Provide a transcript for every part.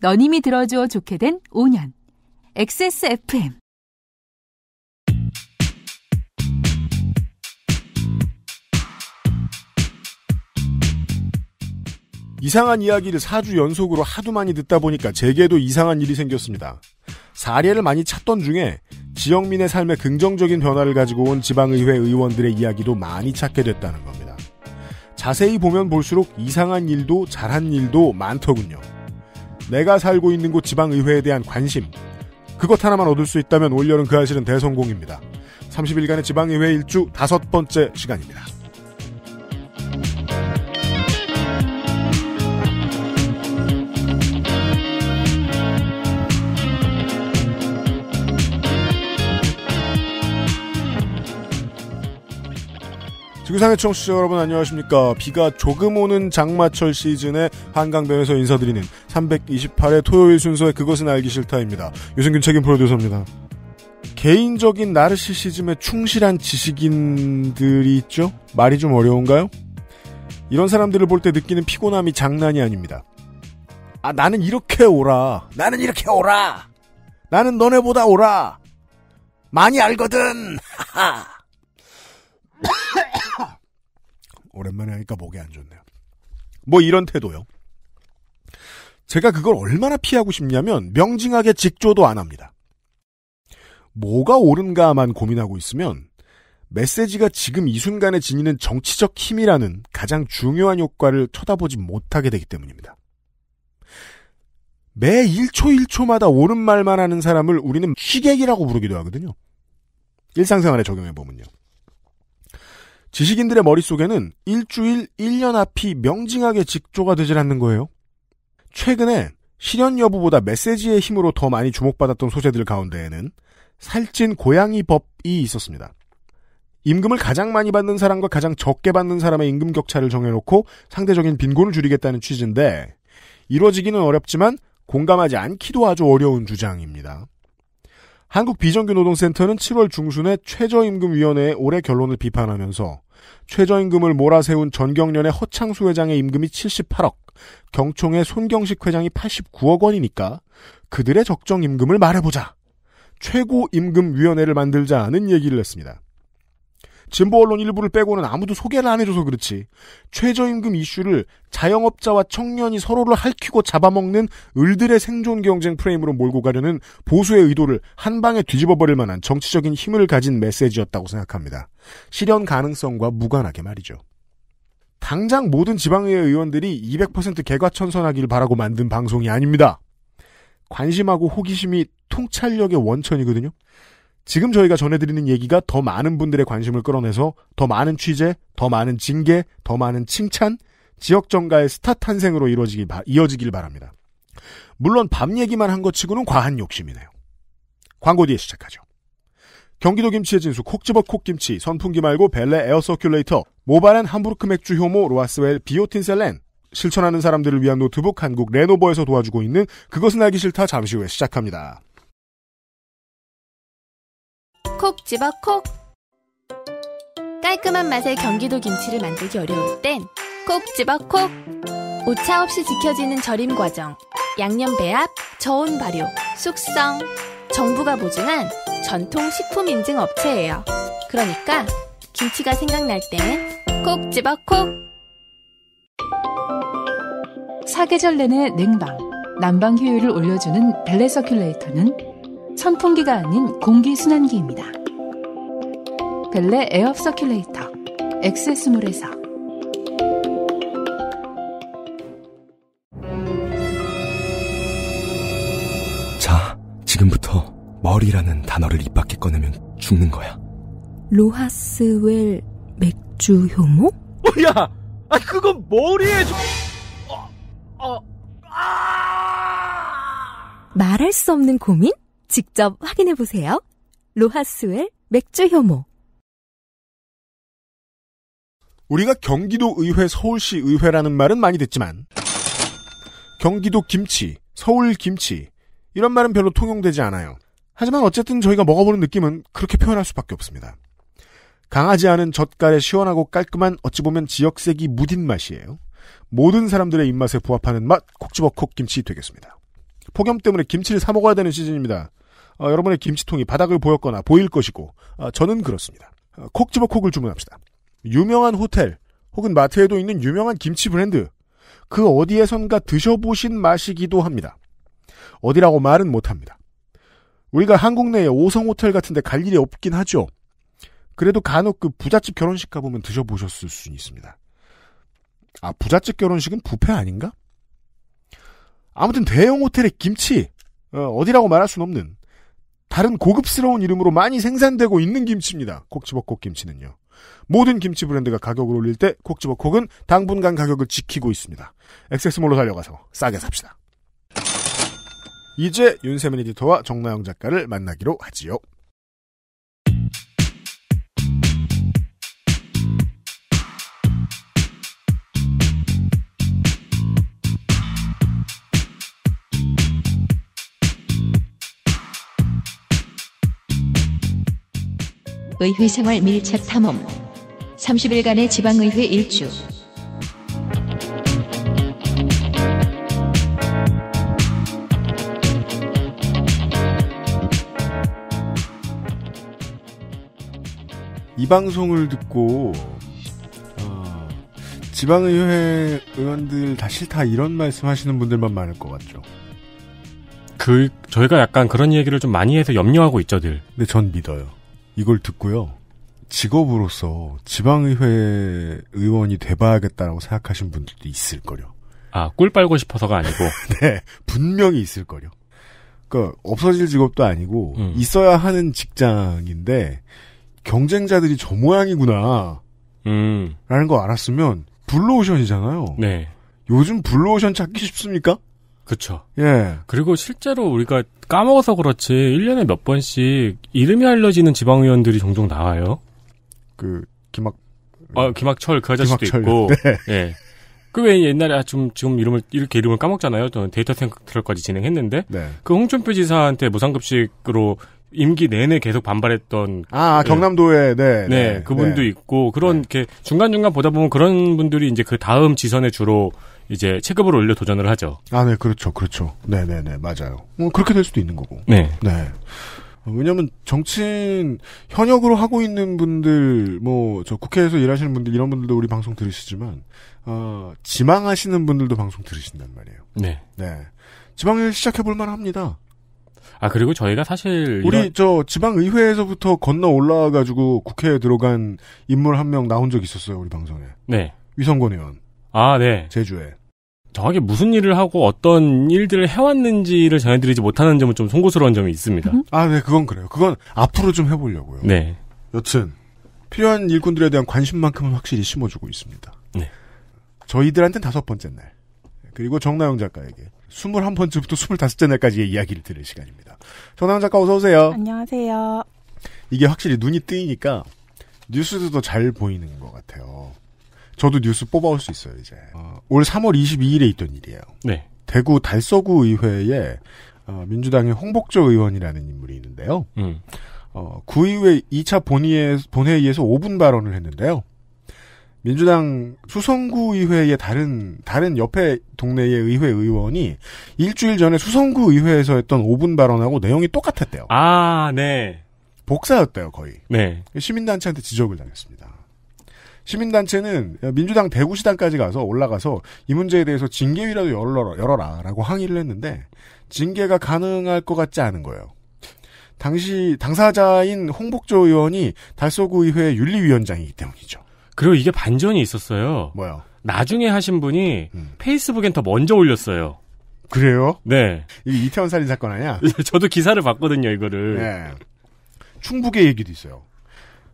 너님이 들어줘 좋게 된 5년. XSFM. 이상한 이야기를 4주 연속으로 하도 많이 듣다 보니까 제게도 이상한 일이 생겼습니다. 사례를 많이 찾던 중에 지역민의 삶에 긍정적인 변화를 가지고 온 지방의회 의원들의 이야기도 많이 찾게 됐다는 겁니다. 자세히 보면 볼수록 이상한 일도 잘한 일도 많더군요. 내가 살고 있는 곳 지방의회에 대한 관심. 그것 하나만 얻을 수 있다면 올여름 그 사실은 대성공입니다. 30일간의 지방의회 일주 다섯 번째 시간입니다. 지구상의 청취자 여러분 안녕하십니까. 비가 조금 오는 장마철 시즌에 한강변에서 인사드리는 328회 토요일 순서의 그것은 알기 싫다입니다. 유승균 책임 프로듀서입니다. 개인적인 나르시시즘에 충실한 지식인들이 있죠? 말이 좀 어려운가요? 이런 사람들을 볼 때 느끼는 피곤함이 장난이 아닙니다. 아, 나는 이렇게 오라. 나는 이렇게 오라. 나는 너네보다 오라. 많이 알거든. 하하 오랜만에 하니까 목에 안 좋네요. 뭐 이런 태도요. 제가 그걸 얼마나 피하고 싶냐면 명징하게 직조도 안 합니다. 뭐가 옳은가만 고민하고 있으면 메시지가 지금 이 순간에 지니는 정치적 힘이라는 가장 중요한 효과를 쳐다보지 못하게 되기 때문입니다. 매 1초 1초마다 옳은 말만 하는 사람을 우리는 취객이라고 부르기도 하거든요. 일상생활에 적용해보면요. 지식인들의 머릿속에는 일주일, 1년 앞이 명징하게 직조가 되질 않는 거예요. 최근에 실현 여부보다 메시지의 힘으로 더 많이 주목받았던 소재들 가운데에는 살찐 고양이 법이 있었습니다. 임금을 가장 많이 받는 사람과 가장 적게 받는 사람의 임금 격차를 정해놓고 상대적인 빈곤을 줄이겠다는 취지인데 이루어지기는 어렵지만 공감하지 않기도 아주 어려운 주장입니다. 한국비정규노동센터는 7월 중순에 최저임금위원회의 올해 결론을 비판하면서 최저임금을 몰아세운 전경련의 허창수 회장의 임금이 78억, 경총의 손경식 회장이 89억 원이니까 그들의 적정 임금을 말해보자. 최고 임금위원회를 만들자는 얘기를 했습니다. 진보 언론 일부를 빼고는 아무도 소개를 안 해줘서 그렇지 최저임금 이슈를 자영업자와 청년이 서로를 할퀴고 잡아먹는 을들의 생존 경쟁 프레임으로 몰고 가려는 보수의 의도를 한 방에 뒤집어버릴 만한 정치적인 힘을 가진 메시지였다고 생각합니다. 실현 가능성과 무관하게 말이죠. 당장 모든 지방의회 의원들이 200%개과천선하길 바라고 만든 방송이 아닙니다. 관심하고 호기심이 통찰력의 원천이거든요. 지금 저희가 전해드리는 얘기가 더 많은 분들의 관심을 끌어내서 더 많은 취재, 더 많은 징계, 더 많은 칭찬, 지역 정가의 스타 탄생으로 이루어지기 이어지길 바랍니다. 물론 밤 얘기만 한 것 치고는 과한 욕심이네요. 광고 뒤에 시작하죠. 경기도 김치의 진수 콕 집어 콕김치 선풍기 말고 벨레 에어 서큘레이터 모바렌 함부르크 맥주 효모 로아스웰 비오틴 셀렌 실천하는 사람들을 위한 노트북 한국 레노버에서 도와주고 있는 그것은 알기 싫다 잠시 후에 시작합니다. 콕 집어 콕 깔끔한 맛의 경기도 김치를 만들기 어려울 땐 콕 집어 콕 오차 없이 지켜지는 절임 과정 양념 배합, 저온 발효, 숙성 정부가 보증한 전통 식품 인증 업체예요 그러니까 김치가 생각날 땐콕 집어 콕 사계절 내내 냉방, 난방 효율을 올려주는 벨레 서큘레이터는 선풍기가 아닌 공기순환기입니다. 벨레 에어 서큘레이터 엑세스몰에서 자, 지금부터 머리라는 단어를 입 밖에 꺼내면 죽는 거야. 로하스웰 맥주 효모? 야! 아, 그건 머리에 좀... 어, 어, 아! 말할 수 없는 고민? 직접 확인해 보세요. 로하스웰 맥주 효모 우리가 경기도 의회 서울시 의회라는 말은 많이 듣지만 경기도 김치, 서울 김치 이런 말은 별로 통용되지 않아요. 하지만 어쨌든 저희가 먹어보는 느낌은 그렇게 표현할 수밖에 없습니다. 강하지 않은 젓갈의 시원하고 깔끔한 어찌 보면 지역색이 무딘 맛이에요. 모든 사람들의 입맛에 부합하는 맛 콕지버콕 김치 되겠습니다. 폭염 때문에 김치를 사 먹어야 되는 시즌입니다. 어, 여러분의 김치통이 바닥을 보였거나 보일 것이고 어, 저는 그렇습니다. 어, 콕 집어 콕을 주문합시다. 유명한 호텔 혹은 마트에도 있는 유명한 김치 브랜드 그 어디에선가 드셔보신 맛이기도 합니다. 어디라고 말은 못합니다. 우리가 한국 내에 오성호텔 같은데 갈 일이 없긴 하죠. 그래도 간혹 그 부잣집 결혼식 가보면 드셔보셨을 수 있습니다. 아 부잣집 결혼식은 부패 아닌가? 아무튼 대형 호텔의 김치 어, 디라고 말할 순 없는 다른 고급스러운 이름으로 많이 생산되고 있는 김치입니다. 콕지버콕 김치는요. 모든 김치 브랜드가 가격을 올릴 때 콕지버콕은 당분간 가격을 지키고 있습니다. 엑세스몰로 달려가서 싸게 삽시다. 이제 윤세민 에디터와 정나영 작가를 만나기로 하지요. 의회 생활 밀착 탐험 30일간의 지방의회 일주 이 방송을 듣고 어, 지방의회 의원들 다 싫다 이런 말씀하시는 분들만 많을 것 같죠. 그 저희가 약간 그런 얘기를 좀 많이 해서 염려하고 있죠들. 근데 전 믿어요. 이걸 듣고요. 직업으로서 지방의회 의원이 돼봐야겠다라고 생각하신 분들도 있을 거려. 아, 꿀 빨고 싶어서가 아니고. 네, 분명히 있을 거려. 그니까, 없어질 직업도 아니고, 음. 있어야 하는 직장인데, 경쟁자들이 저 모양이구나. 음. 라는 거 알았으면, 블루오션이잖아요. 네. 요즘 블루오션 찾기 쉽습니까? 그렇죠. 예. 그리고 실제로 우리가 까먹어서 그렇지 1년에 몇 번씩 이름이 알려지는 지방 의원들이 종종 나와요. 그 김학 아, 김학철 그 아저씨도 김학철. 있고. 네. 예. 그 왜 옛날에 아, 좀 지금 이름을 이렇게 이름을 까먹잖아요. 저는 데이터 센터까지 진행했는데 네. 그 홍준표 지사한테 무상급식으로 임기 내내 계속 반발했던 아, 그 경남도에 네네 네. 네, 네, 그분도 있고 그런 네. 이렇게 중간 중간 보다 보면 그런 분들이 이제 그 다음 지선에 주로 이제 체급을 올려 도전을 하죠. 아, 네, 그렇죠, 그렇죠. 네, 네, 네, 맞아요. 뭐 그렇게 될 수도 있는 거고. 네, 네. 어, 왜냐하면 정치인 현역으로 하고 있는 분들, 뭐 저 국회에서 일하시는 분들 이런 분들도 우리 방송 들으시지만 어, 지망하시는 분들도 방송 들으신단 말이에요. 네, 네. 지방을 시작해 볼 만합니다. 아 그리고 저희가 사실 우리 이런... 저 지방 의회에서부터 건너 올라와 가지고 국회에 들어간 인물 한 명 나온 적 있었어요 우리 방송에. 네. 위성권 의원. 아 네. 제주에. 정확히 무슨 일을 하고 어떤 일들을 해왔는지를 전해드리지 못하는 점은 좀 송구스러운 점이 있습니다. 음? 아, 네, 그건 그래요. 그건 앞으로 좀 해보려고요. 네. 여튼 필요한 일꾼들에 대한 관심만큼은 확실히 심어주고 있습니다. 네. 저희들한테는 다섯 번째 날 그리고 정나영 작가에게 스물한 번째부터 스물다섯째 날까지의 이야기를 들을 시간입니다. 정나영 작가 어서 오세요. 안녕하세요. 이게 확실히 눈이 뜨이니까 뉴스도 더 잘 보이는 것 같아요. 저도 뉴스 뽑아올 수 있어요, 이제. 어, 올 3월 22일에 있던 일이에요. 네. 대구 달서구 의회에 어, 민주당의 홍복조 의원이라는 인물이 있는데요. 음. 어, 구의회 2차 본의에, 본회의에서 5분 발언을 했는데요. 민주당 수성구 의회의 다른 다른 옆에 동네의 의회 의원이 일주일 전에 수성구 의회에서 했던 5분 발언하고 내용이 똑같았대요. 아, 네. 복사였대요, 거의. 네. 시민단체한테 지적을 당했습니다. 시민단체는 민주당 대구시당까지 가서 올라가서 이 문제에 대해서 징계위라도 열어라, 열어라 라고 항의를 했는데 징계가 가능할 것 같지 않은 거예요. 당시 당사자인 홍복조 의원이 달서구의회 윤리위원장이기 때문이죠. 그리고 이게 반전이 있었어요. 뭐요? 나중에 하신 분이 음. 페이스북엔 더 먼저 올렸어요. 그래요? 네. 이게 이태원 살인 사건 아니야? 저도 기사를 봤거든요, 이거를. 네. 충북의 얘기도 있어요.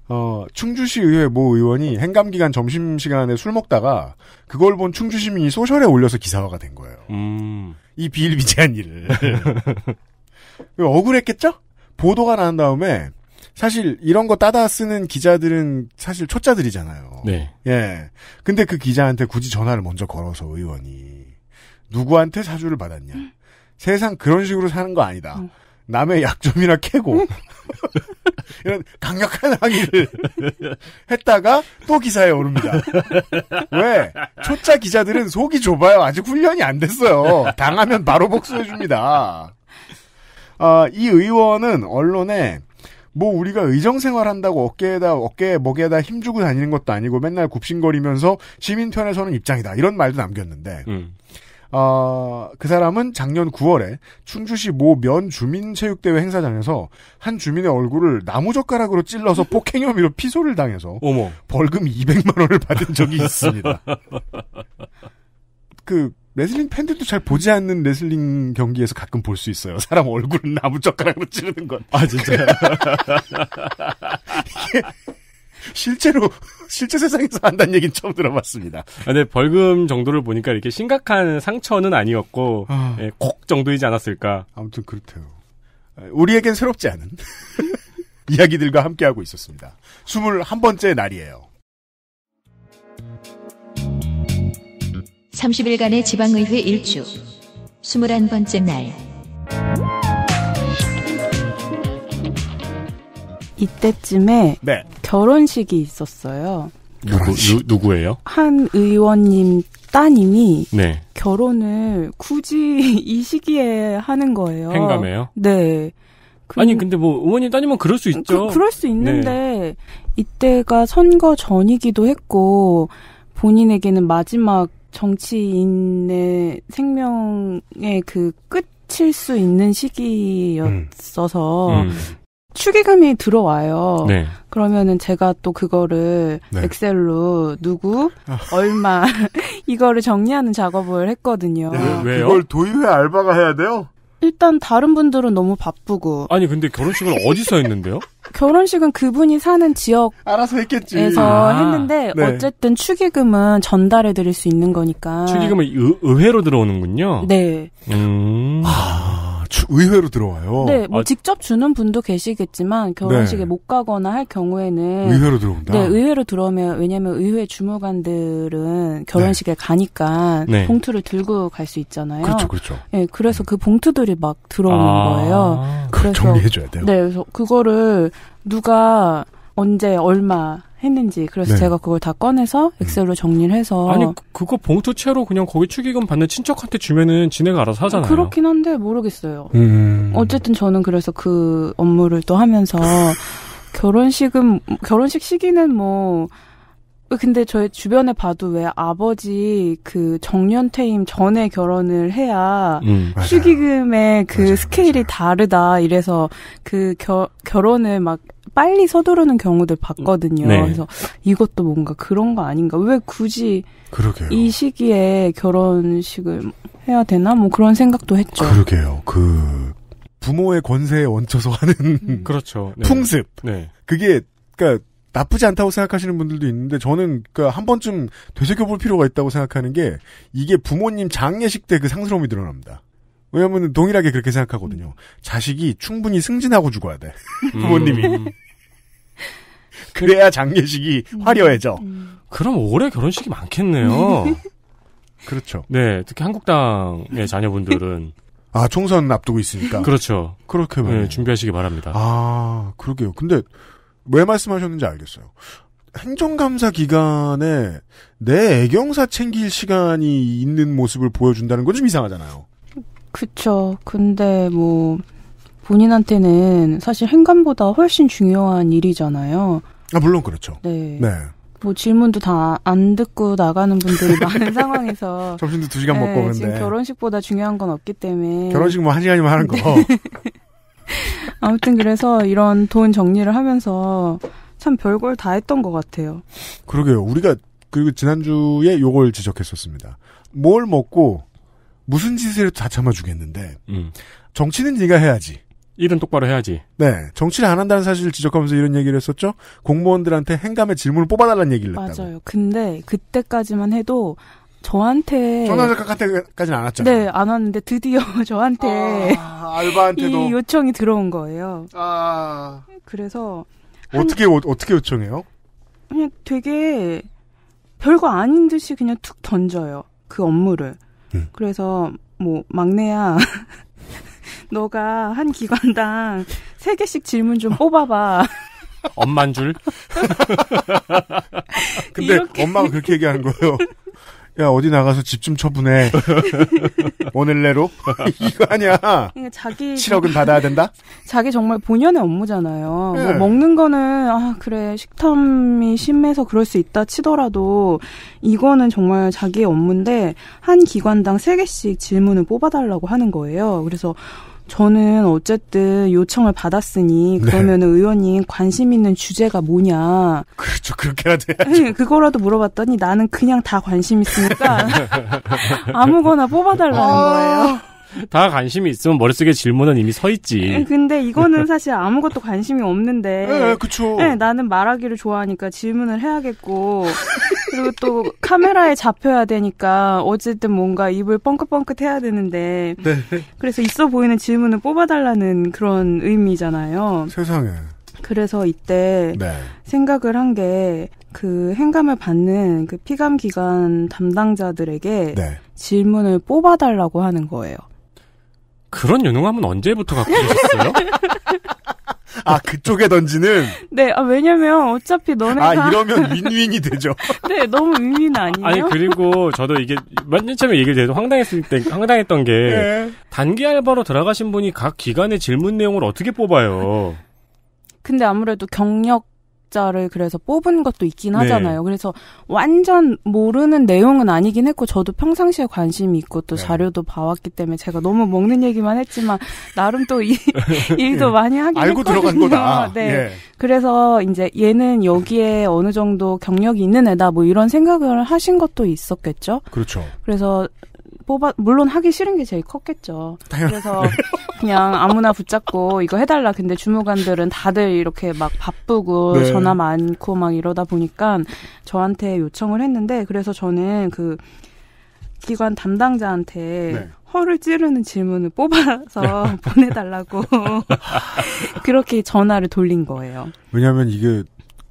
어, 충주시 의회 모 의원이 행감 기간 점심 시간에 술 먹다가 그걸 본 충주 시민이 소셜에 올려서 기사화가 된 거예요. 음. 이 비일비재한 일을 억울했겠죠? 보도가 난 다음에 사실 이런 거 따다 쓰는 기자들은 사실 초짜들이잖아요. 네. 예. 근데 그 기자한테 굳이 전화를 먼저 걸어서 의원이 누구한테 사주를 받았냐? 음. 세상 그런 식으로 사는 거 아니다. 음. 남의 약점이나 캐고 이런 강력한 항의를 했다가 또 기사에 오릅니다. 왜? 초짜 기자들은 속이 좁아요. 아직 훈련이 안 됐어요. 당하면 바로 복수해줍니다. 아, 이 의원은 언론에 뭐 우리가 의정 생활한다고 어깨에다 어깨에 목에다 힘주고 다니는 것도 아니고 맨날 굽신거리면서 시민 편에서는 입장이다 이런 말도 남겼는데 음. 어, 그 사람은 작년 9월에 충주시 모 면 주민체육대회 행사장에서 한 주민의 얼굴을 나무젓가락으로 찔러서 폭행 혐의로 피소를 당해서 어머. 벌금 200만 원을 받은 적이 있습니다. 그 레슬링 팬들도 잘 보지 않는 레슬링 경기에서 가끔 볼 수 있어요. 사람 얼굴은 나무젓가락으로 찌르는 건. 아 진짜. 실제로 실제 세상에서 한다는 얘기는 처음 들어봤습니다. 아, 근데 벌금 정도를 보니까 이렇게 심각한 상처는 아니었고 아... 예, 콕 정도이지 않았을까. 아무튼 그렇대요. 우리에겐 새롭지 않은 이야기들과 함께하고 있었습니다. 21번째 날이에요. 30일간의 지방의회 일주 21번째 날 이때쯤에 네. 결혼식이 있었어요. 결혼식. 누구, 예요한 의원님 따님이 네. 결혼을 굳이 이 시기에 하는 거예요. 행감해요? 네. 그, 아니 근데 뭐 의원님 따님은 그럴 수 있죠. 그, 럴수 있는데 네. 이때가 선거 전이기도 했고 본인에게는 마지막 정치인의 생명의 그 끝일 수 있는 시기였어서 음. 음. 추기금이 들어와요. 네. 그러면은 제가 또 그거를 네. 엑셀로 누구 얼마 이거를 정리하는 작업을 했거든요. 네, 왜요? 이걸 도의회 알바가 해야 돼요? 일단 다른 분들은 너무 바쁘고. 아니 근데 결혼식은 어디서 했는데요? 결혼식은 그분이 사는 지역 알아서 했겠지. 에서 아, 했는데 네. 어쨌든 축의금은 전달해 드릴 수 있는 거니까. 축의금은 의, 회로 들어오는군요. 네. 음. 아. 의외로 들어와요. 네, 뭐 아, 직접 주는 분도 계시겠지만 결혼식에 네. 못 가거나 할 경우에는 의외로 들어온다. 네, 의외로 들어오면 왜냐하면 의회 주무관들은 결혼식에 네. 가니까 네. 봉투를 들고 갈 수 있잖아요. 그렇죠, 그렇죠. 네, 그래서 음. 그 봉투들이 막 들어오는 아, 거예요. 그래서 정리해줘야 돼요. 네, 그래서 그거를 누가 언제 얼마 했는지 그래서 네. 제가 그걸 다 꺼내서 엑셀로 정리를 해서 아니 그, 그거 봉투채로 그냥 거기 축의금 받는 친척한테 주면은 지네가 알아서 아, 하잖아요. 그렇긴 한데 모르겠어요. 음. 어쨌든 저는 그래서 그 업무를 또 하면서 결혼식은 결혼식 시기는 뭐 근데 저의 주변에 봐도 왜 아버지 그 정년퇴임 전에 결혼을 해야 음, 축의금의 그 맞아요, 스케일이 맞아요. 다르다 이래서 그 겨, 결혼을 막 빨리 서두르는 경우들 봤거든요. 네. 그래서 이것도 뭔가 그런 거 아닌가? 왜 굳이 그러게요. 이 시기에 결혼식을 해야 되나? 뭐 그런 생각도 했죠. 그러게요. 그 부모의 권세에 얹혀서 하는 음. 그렇죠. 네. 풍습. 네. 그게 그러니까 나쁘지 않다고 생각하시는 분들도 있는데 저는 그한 그러니까 번쯤 되새겨볼 필요가 있다고 생각하는 게 이게 부모님 장례식 때 그 상스러움이 드러납니다. 왜냐하면 동일하게 그렇게 생각하거든요. 자식이 충분히 승진하고 죽어야 돼 부모님이. 음. 그래야 장례식이 음. 화려해져. 음. 그럼 올해 결혼식이 많겠네요. 그렇죠. 네, 특히 한국당의 자녀분들은 아 총선 앞두고 있으니까 그렇죠. 그렇게 네, 준비하시기 바랍니다. 아 그러게요. 근데 왜 말씀하셨는지 알겠어요. 행정감사 기간에 내 애경사 챙길 시간이 있는 모습을 보여준다는 건 좀 이상하잖아요. 그쵸. 근데 뭐 본인한테는 사실 행간보다 훨씬 중요한 일이잖아요. 아 물론 그렇죠. 네. 네. 뭐 질문도 다 안 듣고 나가는 분들이 많은 상황에서 점심도 두 시간 네, 먹고 오는데 지금 결혼식보다 중요한 건 없기 때문에 결혼식 뭐 한 시간이면 네. 하는 거. 아무튼 그래서 이런 돈 정리를 하면서 참 별걸 다 했던 것 같아요. 그러게요. 우리가 그리고 지난주에 요걸 지적했었습니다. 뭘 먹고 무슨 짓을 다 참아주겠는데 음. 정치는 네가 해야지. 일은 똑바로 해야지. 네. 정치를 안 한다는 사실을 지적하면서 이런 얘기를 했었죠. 공무원들한테 행감의 질문을 뽑아달라는 얘기를 했다고. 맞아요. 근데 그때까지만 해도 저한테 전화 작가까지는안 왔죠. 네, 안 왔는데 드디어 저한테 아, 알바한테도 이 요청이 들어온 거예요. 아. 그래서 어떻게 한... 어, 어떻게 요청해요? 그냥 되게 별거 아닌 듯이 그냥 툭 던져요. 그 업무를. 음. 그래서 뭐 막내야 너가 한 기관당 세 개씩 질문 좀 뽑아봐. 엄만 줄? 근데 이렇게. 엄마가 그렇게 얘기하는 거예요. 야 어디 나가서 집 좀 처분해 오늘 내로 이거 아니야 그러니까 자기 7억은 받아야 된다 자기 정말 본연의 업무잖아요 뭐 네. 뭐 먹는 거는 아 그래 식탐이 심해서 그럴 수 있다 치더라도 이거는 정말 자기의 업무인데 한 기관당 세개씩 질문을 뽑아달라고 하는 거예요 그래서 저는 어쨌든 요청을 받았으니 그러면 네. 의원님 관심 있는 주제가 뭐냐. 그렇죠. 그렇게라도 해야죠. 네, 그거라도 물어봤더니 나는 그냥 다 관심 있으니까 아무거나 뽑아달라는 어. 거예요. 다 관심이 있으면 머릿속에 질문은 이미 서 있지. 음, 근데 이거는 사실 아무것도 관심이 없는데. 네, 그쵸. 네, 나는 말하기를 좋아하니까 질문을 해야겠고. 그리고 또 카메라에 잡혀야 되니까 어쨌든 뭔가 입을 뻥긋뻥긋 해야 되는데. 네. 그래서 있어 보이는 질문을 뽑아달라는 그런 의미잖아요. 세상에. 그래서 이때 네. 생각을 한 게 그 행감을 받는 그 피감 기관 담당자들에게 네. 질문을 뽑아달라고 하는 거예요. 그런 유능함은 언제부터 갖고 계셨어요? 아 그쪽에 던지는 네 아, 왜냐면 어차피 너네가 아 이러면 윈윈이 되죠 네 너무 윈윈 아니에요 아니 그리고 저도 이게 맨 처음에 얘기를 해도 황당했을 때 황당했던 게 네. 단기 알바로 들어가신 분이 각 기관의 질문 내용을 어떻게 뽑아요 근데 아무래도 경력 번자를 그래서 뽑은 것도 있긴 네. 하잖아요. 네. 그래서 완전 모르는 내용은 아니긴 했고 저도 평상시에 관심이 있고 또 네. 자료도 봐왔기 때문에 제가 너무 먹는 얘기만 했지만 나름 또 이, 일도 예. 많이 하긴 알고 했거든요. 들어간 거다. 네. 예. 그래서 이제 얘는 여기에 어느 정도 경력이 있는 애다 뭐 이런 생각을 하신 것도 있었겠죠. 그렇죠. 그래서 뽑아 물론 하기 싫은 게 제일 컸겠죠. 그래서 그냥 아무나 붙잡고 이거 해달라. 근데 주무관들은 다들 이렇게 막 바쁘고 네. 전화 많고 막 이러다 보니까 저한테 요청을 했는데 그래서 저는 그 기관 담당자한테 네. 허를 찌르는 질문을 뽑아서 보내달라고 그렇게 전화를 돌린 거예요. 왜냐하면 이게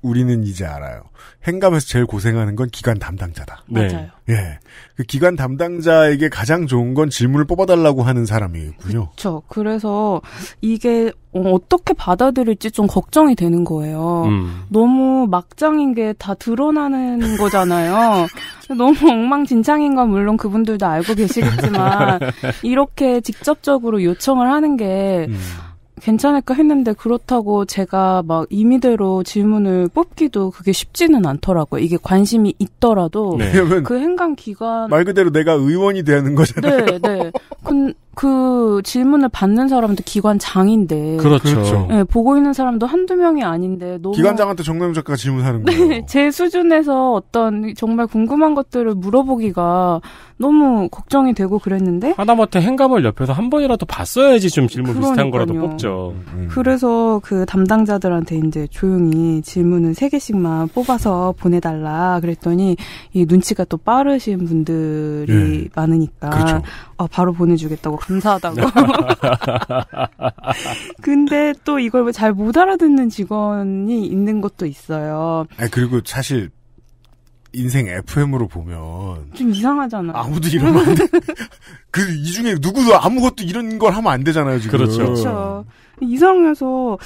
우리는 이제 알아요. 행감에서 제일 고생하는 건 기관 담당자다. 네. 맞아요. 예. 그 기관 담당자에게 가장 좋은 건 질문을 뽑아달라고 하는 사람이군요. 그렇죠. 그래서 이게 어떻게 받아들일지 좀 걱정이 되는 거예요. 음. 너무 막장인 게 다 드러나는 거잖아요. 너무 엉망진창인 건 물론 그분들도 알고 계시겠지만 이렇게 직접적으로 요청을 하는 게 음. 괜찮을까 했는데 그렇다고 제가 막 임의대로 질문을 뽑기도 그게 쉽지는 않더라고요. 이게 관심이 있더라도 네. 그 행간 기관말 그대로 내가 의원이 되는 거잖아요. 네, 네. 근그 질문을 받는 사람도 기관장인데 그렇죠. 그렇죠. 네, 보고 있는 사람도 한두 명이 아닌데 너무 기관장한테 정남 작가 질문하는 거예요. 제 수준에서 어떤 정말 궁금한 것들을 물어보기가 너무 걱정이 되고 그랬는데 하다못해 행감을 옆에서 한 번이라도 봤어야지 좀 질문 그러니까요. 비슷한 거라도 뽑죠. 음. 그래서 그 담당자들한테 이제 조용히 질문을세 개씩만 뽑아서 보내달라 그랬더니 이 눈치가 또 빠르신 분들이 예. 많으니까 그렇죠. 아, 바로 보내주겠다고 감사하다고. 근데 또 이걸 잘 못 알아듣는 직원이 있는 것도 있어요. 아 그리고 사실 인생 FM으로 보면 좀 이상하잖아. 아무도 이런말안 그이 중에 누구도 아무것도 이런 걸 하면 안 되잖아요, 지금. 그렇죠. 그렇죠. 이상해서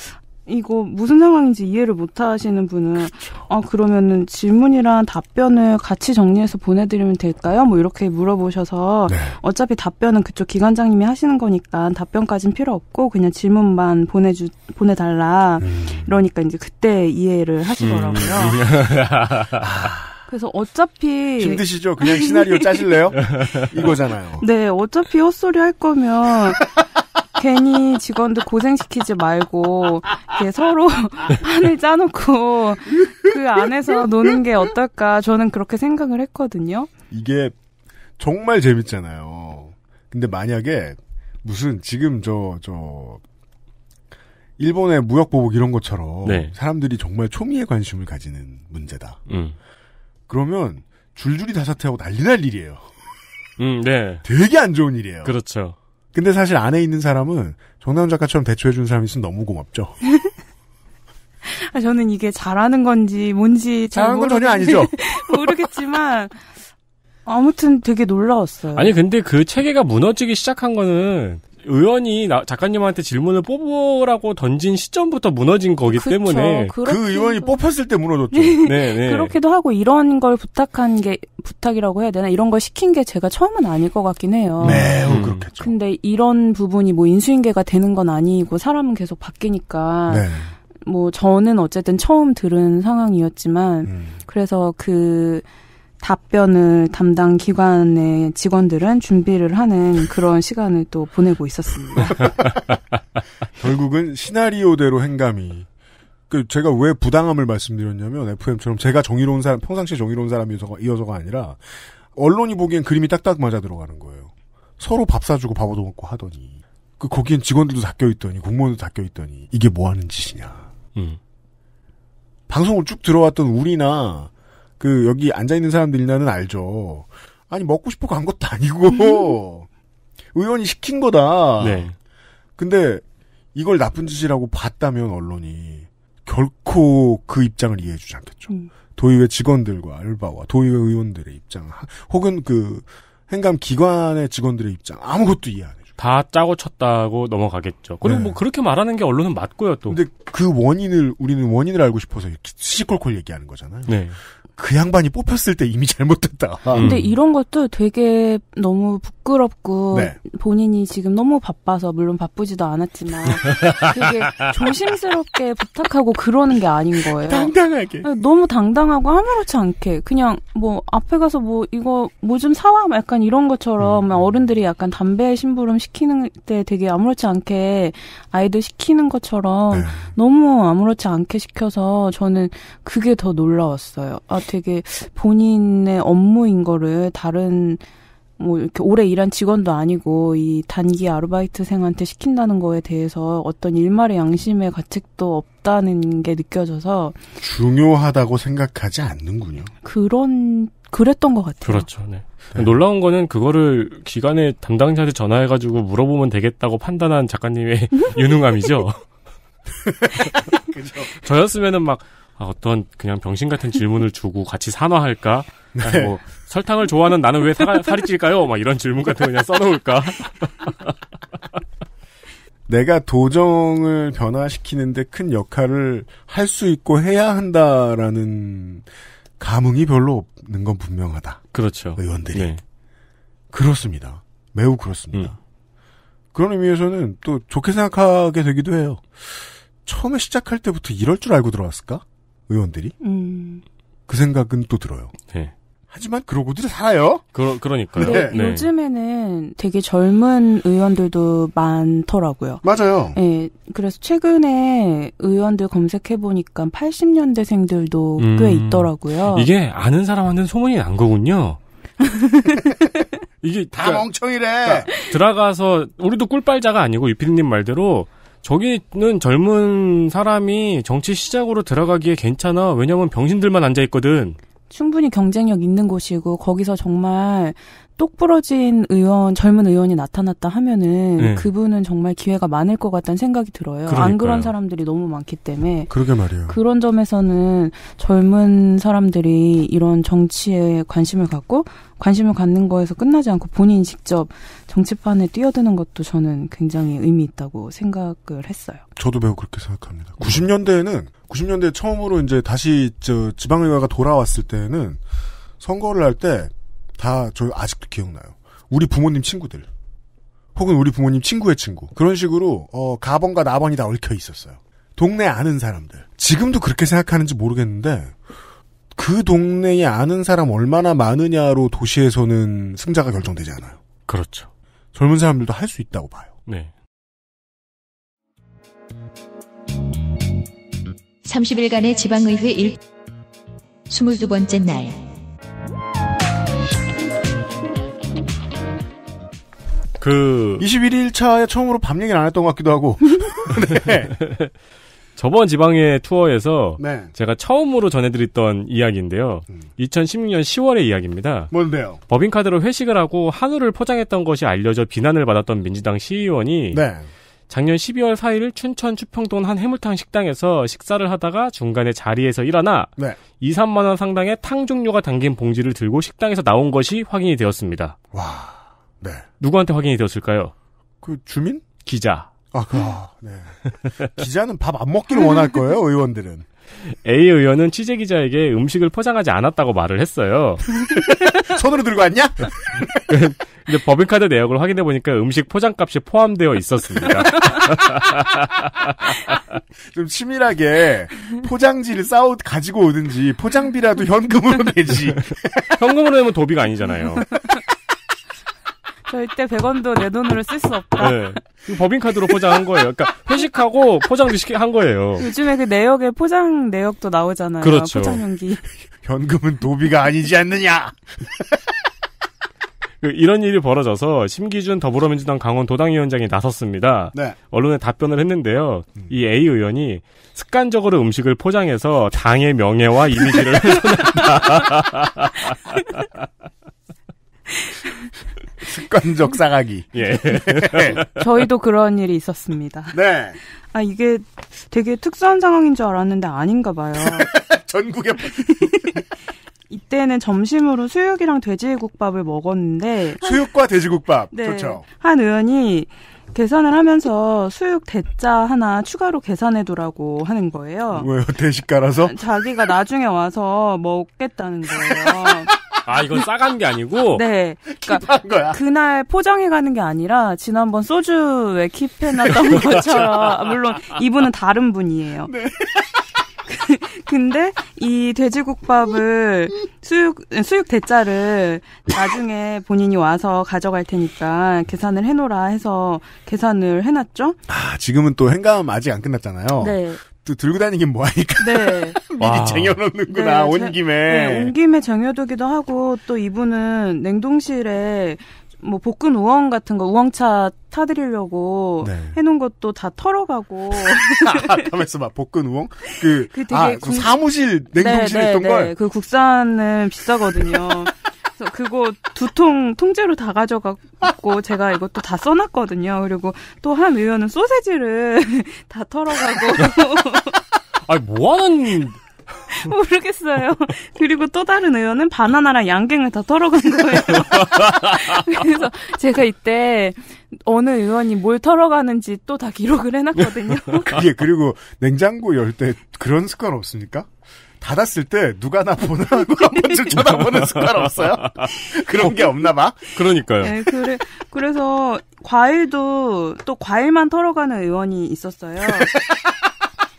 이거 무슨 상황인지 이해를 못 하시는 분은 그쵸. 아 그러면은 질문이랑 답변을 같이 정리해서 보내드리면 될까요? 뭐 이렇게 물어보셔서 네. 어차피 답변은 그쪽 기관장님이 하시는 거니까 답변까진 필요 없고 그냥 질문만 보내주 보내달라 음. 이러니까 이제 그때 이해를 하시더라고요. 음. 음. 아. 그래서 어차피 힘드시죠? 그냥 시나리오 짜실래요? 이거잖아요. 네, 어차피 헛소리 할 거면 괜히 직원들 고생시키지 말고 이렇게 서로 판을 짜놓고 그 안에서 노는 게 어떨까 저는 그렇게 생각을 했거든요. 이게 정말 재밌잖아요. 근데 만약에 무슨 지금 저, 저, 일본의 무역보복 이런 것처럼 네. 사람들이 정말 초미의 관심을 가지는 문제다. 음. 그러면 줄줄이 다 사퇴하고 난리 날 일이에요. 음, 네. 되게 안 좋은 일이에요. 그렇죠. 근데 사실 안에 있는 사람은 정다운 작가처럼 대처해주는 사람이 있으면 너무 고맙죠. 아, 저는 이게 잘하는 건지 뭔지 잘하는 건 전혀 아니죠. 모르겠지만 아무튼 되게 놀라웠어요. 아니 근데 그 체계가 무너지기 시작한 거는 의원이 나, 작가님한테 질문을 뽑으라고 던진 시점부터 무너진 거기 그쵸, 때문에 그 의원이 뽑혔을 때 무너졌죠. 네, 네. 그렇게도 하고 이런 걸 부탁한 게 부탁이라고 해야 되나 이런 걸 시킨 게 제가 처음은 아닐 것 같긴 해요. 매우 음. 그렇겠죠. 근데 이런 부분이 뭐 인수인계가 되는 건 아니고 사람은 계속 바뀌니까 네. 뭐 저는 어쨌든 처음 들은 상황이었지만 음. 그래서 그 답변을 담당 기관의 직원들은 준비를 하는 그런 시간을 또 보내고 있었습니다. 결국은 시나리오대로 행감이 그 제가 왜 부당함을 말씀드렸냐면 FM처럼 제가 정의로운 사람 평상시 정의로운 사람이어서가 이어서가 아니라 언론이 보기엔 그림이 딱딱 맞아 들어가는 거예요. 서로 밥 사주고 밥 얻어먹고 하더니 그 거기엔 직원들도 닦여 있더니 공무원도 닦여 있더니 이게 뭐 하는 짓이냐. 음. 방송을 쭉 들어왔던 우리나 그 여기 앉아 있는 사람들이나는 알죠. 아니 먹고 싶어 간 것도 아니고 음. 의원이 시킨 거다. 네. 근데 이걸 나쁜 짓이라고 봤다면 언론이 결코 그 입장을 이해해주지 않겠죠. 음. 도의회 직원들과 알바와 도의회 의원들의 입장, 혹은 그 행감 기관의 직원들의 입장 아무것도 이해 안 해줘. 다 짜고 쳤다고 넘어가겠죠. 그리고 네. 뭐 그렇게 말하는 게 언론은 맞고요 또. 근데 그 원인을 우리는 원인을 알고 싶어서 이렇게 시시콜콜 얘기하는 거잖아요. 네. 그 양반이 뽑혔을 때 이미 잘못됐다. 아. 근데 음. 이런 것도 되게 너무 부끄럽고 네. 본인이 지금 너무 바빠서 물론 바쁘지도 않았지만 되게 조심스럽게 부탁하고 그러는 게 아닌 거예요. 당당하게. 너무 당당하고 아무렇지 않게 그냥 뭐 앞에 가서 뭐 이거 뭐 좀 사와 약간 이런 것처럼 음. 어른들이 약간 담배 심부름 시키는 때 되게 아무렇지 않게 아이들 시키는 것처럼 네. 너무 아무렇지 않게 시켜서 저는 그게 더 놀라웠어요. 아 되게 본인의 업무인 거를 다른 뭐 이렇게 오래 일한 직원도 아니고 이 단기 아르바이트생한테 시킨다는 거에 대해서 어떤 일말의 양심의 가책도 없다는 게 느껴져서 중요하다고 생각하지 않는군요. 그런 그랬던 것 같아요. 그렇죠. 네. 네. 놀라운 거는 그거를 기관의 담당자한테 전화해가지고 물어보면 되겠다고 판단한 작가님의 유능함이죠. 저였으면은 막 아, 어떤 그냥 병신 같은 질문을 주고 같이 산화할까? 네. 뭐 설탕을 좋아하는 나는 왜사 살이 찔까요? 막 이런 질문 같은 거 그냥 써놓을까? 내가 도정을 변화시키는데 큰 역할을 할 수 있고 해야 한다라는 감흥이 별로 없는 건 분명하다. 그렇죠. 뭐 의원들이. 네. 그렇습니다. 매우 그렇습니다. 음. 그런 의미에서는 또 좋게 생각하게 되기도 해요. 처음에 시작할 때부터 이럴 줄 알고 들어왔을까? 의원들이? 음. 그 생각은 또 들어요. 네. 하지만 그러고들 살아요. 그러, 그러니까요. 네. 네. 요즘에는 되게 젊은 의원들도 많더라고요. 맞아요. 네, 그래서 최근에 의원들 검색해보니까 80년대생들도 음, 꽤 있더라고요. 이게 아는 사람한테는 소문이 난 거군요. 이게 다 그러니까, 멍청이래. 그러니까 들어가서 우리도 꿀빨자가 아니고 유피님 말대로 저기는 젊은 사람이 정치 시작으로 들어가기에 괜찮아. 왜냐면 병신들만 앉아 있거든. 충분히 경쟁력 있는 곳이고 거기서 정말 똑부러진 의원, 젊은 의원이 나타났다 하면은 네. 그분은 정말 기회가 많을 것 같다는 생각이 들어요. 그러니까요. 안 그런 사람들이 너무 많기 때문에. 그러게 말이에요. 그런 점에서는 젊은 사람들이 이런 정치에 관심을 갖고 관심을 갖는 거에서 끝나지 않고 본인이 직접 정치판에 뛰어드는 것도 저는 굉장히 의미 있다고 생각을 했어요. 저도 매우 그렇게 생각합니다. 90년대에는 90년대 처음으로 이제 다시 저 지방의회가 돌아왔을 때는 선거를 할때 다저 아직도 기억나요. 우리 부모님 친구들 혹은 우리 부모님 친구의 친구 그런 식으로 어, 가번과 나번이 다 얽혀 있었어요. 동네 아는 사람들 지금도 그렇게 생각하는지 모르겠는데 그 동네에 아는 사람 얼마나 많으냐로 도시에서는 승자가 결정되지 않아요. 그렇죠. 젊은 사람들도 할 수 있다고 봐요. 네. 30일간의 지방의회 일 22번째 날그 21일차에 처음으로 밤 얘기를 안 했던 것 같기도 하고. 네. 저번 지방의 투어에서 네. 제가 처음으로 전해드렸던 이야기인데요. 음. 2016년 10월의 이야기입니다. 뭔데요? 법인카드로 회식을 하고 한우를 포장했던 것이 알려져 비난을 받았던 민주당 시의원이 네. 작년 12월 4일 춘천 추평동 한 해물탕 식당에서 식사를 하다가 중간에 자리에서 일어나 네. 2, 3만 원 상당의 탕 종류가 담긴 봉지를 들고 식당에서 나온 것이 확인이 되었습니다. 와. 네. 누구한테 확인이 되었을까요? 그 주민? 기자. 아, 그, 아, 네. 기자는 밥 안 먹기를 원할 거예요, 의원들은. A 의원은 취재 기자에게 음식을 포장하지 않았다고 말을 했어요. 손으로 들고 왔냐? 근데 법인카드 내역을 확인해 보니까 음식 포장값이 포함되어 있었습니다. 좀 치밀하게 포장지를 싸우 가지고 오든지 포장비라도 현금으로 내지. 현금으로 내면 도비가 아니잖아요. 저 이때 100원도 내 돈으로 쓸 수 없다. 네. 그 법인카드로 포장한 거예요. 그러니까 회식하고 포장도 시키 한 거예요. 요즘에 그 내역에 포장 내역도 나오잖아요. 그렇죠. 포장 용기. 현금은 도비가 아니지 않느냐. 그 이런 일이 벌어져서 심기준 더불어민주당 강원도당위원장이 나섰습니다. 네. 언론에 답변을 했는데요. 음. 이 A 의원이 습관적으로 음식을 포장해서 당의 명예와 이미지를 훼손한다. 습관적 싸가기. 예. 네. 저희도 그런 일이 있었습니다. 네. 아, 이게 되게 특수한 상황인 줄 알았는데 아닌가 봐요. 전국에. 뭐. 이때는 점심으로 수육이랑 돼지국밥을 먹었는데. 수육과 돼지국밥. 네. 좋죠. 한 의원이 계산을 하면서 수육 대짜 하나 추가로 계산해두라고 하는 거예요. 왜요? 대식 깔아서? 자기가 나중에 와서 먹겠다는 거예요. 아 이건 싸간 게 아니고. 네. 그러니까 거야. 그날 포장해 가는 게 아니라 지난번 소주에 킵해놨던 것처럼 물론 이분은 다른 분이에요. 네. 근데 이 돼지국밥을 수육 수육 대짜를 나중에 본인이 와서 가져갈 테니까 계산을 해놓으라 해서 계산을 해놨죠. 아 지금은 또 행감 아직 안 끝났잖아요. 네. 또 들고 다니는게 뭐하니까. 네. 미리 쟁여놓는구나, 네, 온 김에. 네, 온 김에 쟁여두기도 하고, 또 이분은 냉동실에 뭐 볶은 우엉 같은 거 우엉차 타드리려고 네. 해놓은 것도 다 털어가고. 가면서 아, 막 볶은 우엉? 그, 그 되게 아, 국... 사무실 네, 냉동실에 네, 있던 네. 걸. 그 국산은 비싸거든요. 그래서 그거 두 통 통째로 다 가져갔고 제가 이것도 다 써놨거든요. 그리고 또 한 의원은 소세지를 다 털어가고. 아니 뭐하는? 모르겠어요. 그리고 또 다른 의원은 바나나랑 양갱을 다 털어간 거예요. 그래서 제가 이때 어느 의원이 뭘 털어가는지 또 다 기록을 해놨거든요. 그게 그리고 냉장고 열 때 그런 습관 없습니까? 받았을 때 누가 나 보나 하고 한 번쯤 쳐다보는 습관 없어요? 그런 게 없나 봐. 그러니까요. 네, 그래, 그래서 과일도 또 과일만 털어가는 의원이 있었어요.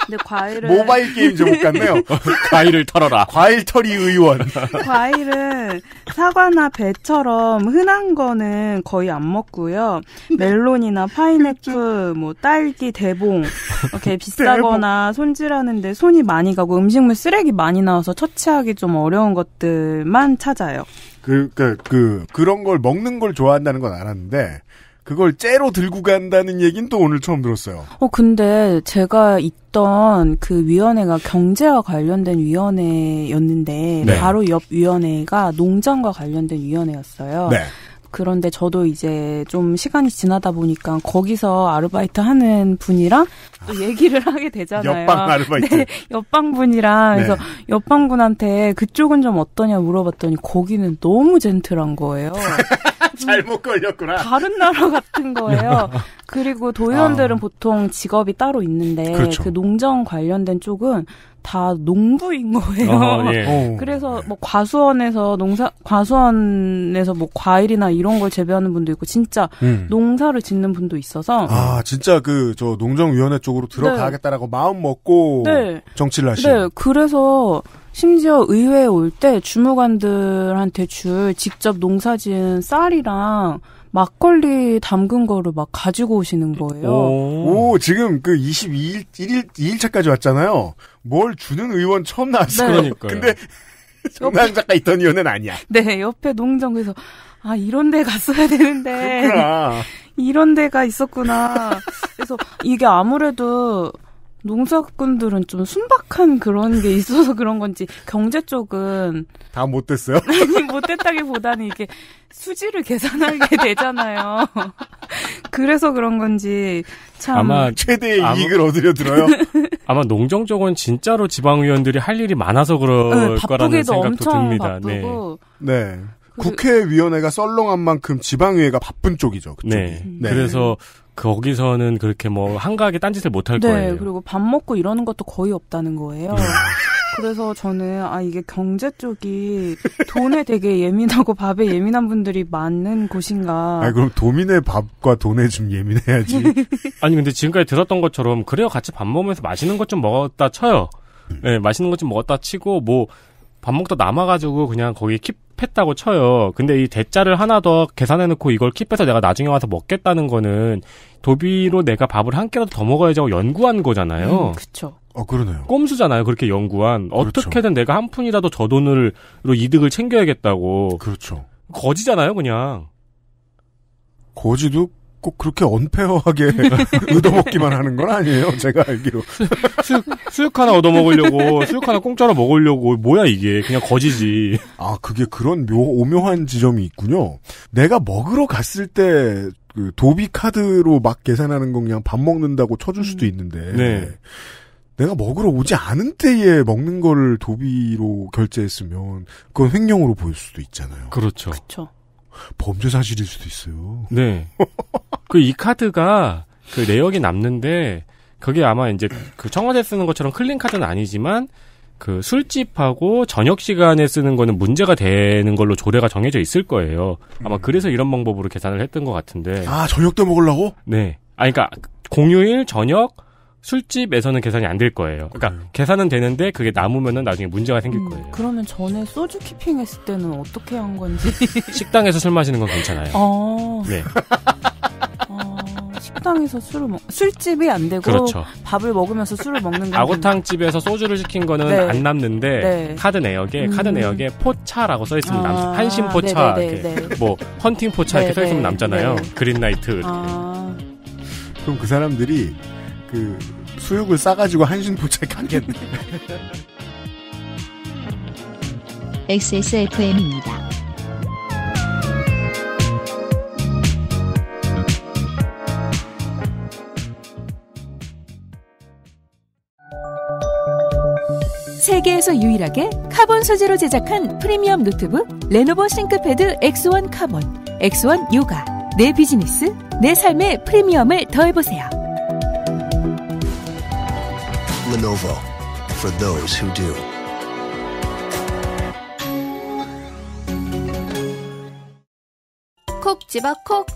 근데 과일을 모바일 게임 제목 같네요. 과일을 털어라. 과일 털이 의원. 과일은 사과나 배처럼 흔한 거는 거의 안 먹고요. 멜론이나 파인애플, 뭐 딸기, 대봉 이렇게 비싸거나 손질하는데 손이 많이 가고 음식물 쓰레기 많이 나와서 처치하기 좀 어려운 것들만 찾아요. 그, 그러니그 그런 걸 먹는 걸 좋아한다는 건 알았는데 그걸 째로 들고 간다는 얘기는 또 오늘 처음 들었어요. 어, 근데 제가 있던 그 위원회가 경제와 관련된 위원회였는데, 네. 바로 옆 위원회가 농장과 관련된 위원회였어요. 네. 그런데 저도 이제 좀 시간이 지나다 보니까 거기서 아르바이트 하는 분이랑 또 얘기를 하게 되잖아요. 옆방 아르바이트. 네, 옆방 분이랑 네. 그래서 옆방 분한테 그쪽은 좀 어떠냐 물어봤더니 거기는 너무 젠틀한 거예요. 잘못 걸렸구나. 다른 나라 같은 거예요. 그리고 아. 도의원들은 아. 보통 직업이 따로 있는데 그렇죠. 그 농정 관련된 쪽은 다 농부인 거예요. 어, 예. 어. 그래서 뭐 과수원에서 농사 과수원에서 뭐 과일이나 이런 걸 재배하는 분도 있고 진짜 음. 농사를 짓는 분도 있어서 아 진짜 그 저 농정위원회 쪽으로 네. 들어가겠다라고 네. 마음 먹고 네. 정치를 하시네. 그래서 심지어 의회에 올 때 주무관들한테 줄 직접 농사지은 쌀이랑 막걸리 담근 거를 막 가지고 오시는 거예요. 오, 오 지금 그 22일 1일 2일차까지 왔잖아요. 뭘 주는 의원 처음 나왔어요. 네. 근데 정당 작가 있던 의원은 아니야. 네, 옆에 농장에서 아 이런 데 갔어야 되는데 그러니까. 이런 데가 있었구나. 그래서 이게 아무래도 농사꾼들은 좀 순박한 그런 게 있어서 그런 건지 경제 쪽은 다 못됐어요. 아니 못됐다기보다는 이게 수지를 계산하게 되잖아요. 그래서 그런 건지 참 아마 최대의 아마, 이익을 얻으려 들어요. 아마 농정 쪽은 진짜로 지방 의원들이 할 일이 많아서 그럴 네, 거라는 생각도 듭니다. 네. 바쁘고. 네. 네. 국회위원회가 썰렁한 만큼 지방의회가 바쁜 쪽이죠. 그쪽이. 네. 네. 그래서 거기서는 그렇게 뭐 한가하게 딴짓을 못할 네, 거예요. 그리고 밥 먹고 이러는 것도 거의 없다는 거예요. 네. 그래서 저는 아 이게 경제 쪽이 돈에 되게 예민하고 밥에 예민한 분들이 많은 곳인가. 아니 그럼 도민의 밥과 돈에 좀 예민해야지. 아니 근데 지금까지 들었던 것처럼 그래요 같이 밥 먹으면서 맛있는 것 좀 먹었다 쳐요. 네, 맛있는 것 좀 먹었다 치고 뭐 밥 먹다 남아가지고 그냥 거기 킵했다고 쳐요. 근데 이대자를 하나 더 계산해놓고 이걸 킵해서 내가 나중에 와서 먹겠다는 거는 도비로 내가 밥을 한 끼라도 더 먹어야지 하고 연구한 거잖아요. 음, 그렇죠. 어, 그러네요. 꼼수잖아요. 그렇게 연구한. 그렇죠. 어떻게든 내가 한 푼이라도 저 돈으로 이득을 챙겨야겠다고. 그렇죠. 거지잖아요, 그냥. 거지도 꼭 그렇게 언페어하게 얻어먹기만 하는 건 아니에요. 제가 알기로. 수육, 수육 하나 얻어먹으려고, 수육 하나 공짜로 먹으려고, 뭐야 이게. 그냥 거지지. 아, 그게 그런 묘, 오묘한 지점이 있군요. 내가 먹으러 갔을 때, 그 도비 카드로 막 계산하는 건 그냥 밥 먹는다고 쳐줄 수도 음. 있는데. 네. 내가 먹으러 오지 않은 때에 먹는 거를 도비로 결제했으면 그건 횡령으로 보일 수도 있잖아요. 그렇죠. 그렇죠. 범죄 사실일 수도 있어요. 네. 그이 카드가 그 내역이 남는데 그게 아마 이제 그 청와대 쓰는 것처럼 클린 카드는 아니지만 그 술집하고 저녁 시간에 쓰는 거는 문제가 되는 걸로 조례가 정해져 있을 거예요. 아마 음. 그래서 이런 방법으로 계산을 했던 것 같은데. 아 저녁 도 먹으려고? 네. 아 그러니까 공휴일 저녁 술집에서는 계산이 안 될 거예요. 그러니까 그래요. 음. 계산은 되는데 그게 남으면은 나중에 문제가 생길 음, 거예요. 그러면 전에 소주 키핑했을 때는 어떻게 한 건지 식당에서 술 마시는 건 괜찮아요. 어... 네. 식당에서 술을 먹 술집이 안 되고 그렇죠. 밥을 먹으면서 술을 먹는 거 아고탕 집에서 소주를 시킨 거는 네. 안 남는데 네. 카드 내역에 음. 카드 내역에 포차라고 써 있으면 아, 남 한신 포차 네네네, 이뭐 네, 네. 헌팅 포차 이렇게 써 있으면 네, 남잖아요. 그린 나이트 아. 그럼 그 사람들이 그 수육을 싸가지고 한신 포차에 가겠네. XSFM입니다. 세계에서 유일하게 카본 소재로 제작한 프리미엄 노트북 레노버 싱크패드 X1 카본, X1 요가. 내 비즈니스, 내 삶의 프리미엄을 더해보세요. Lenovo for those who do. 콕 집어 콕.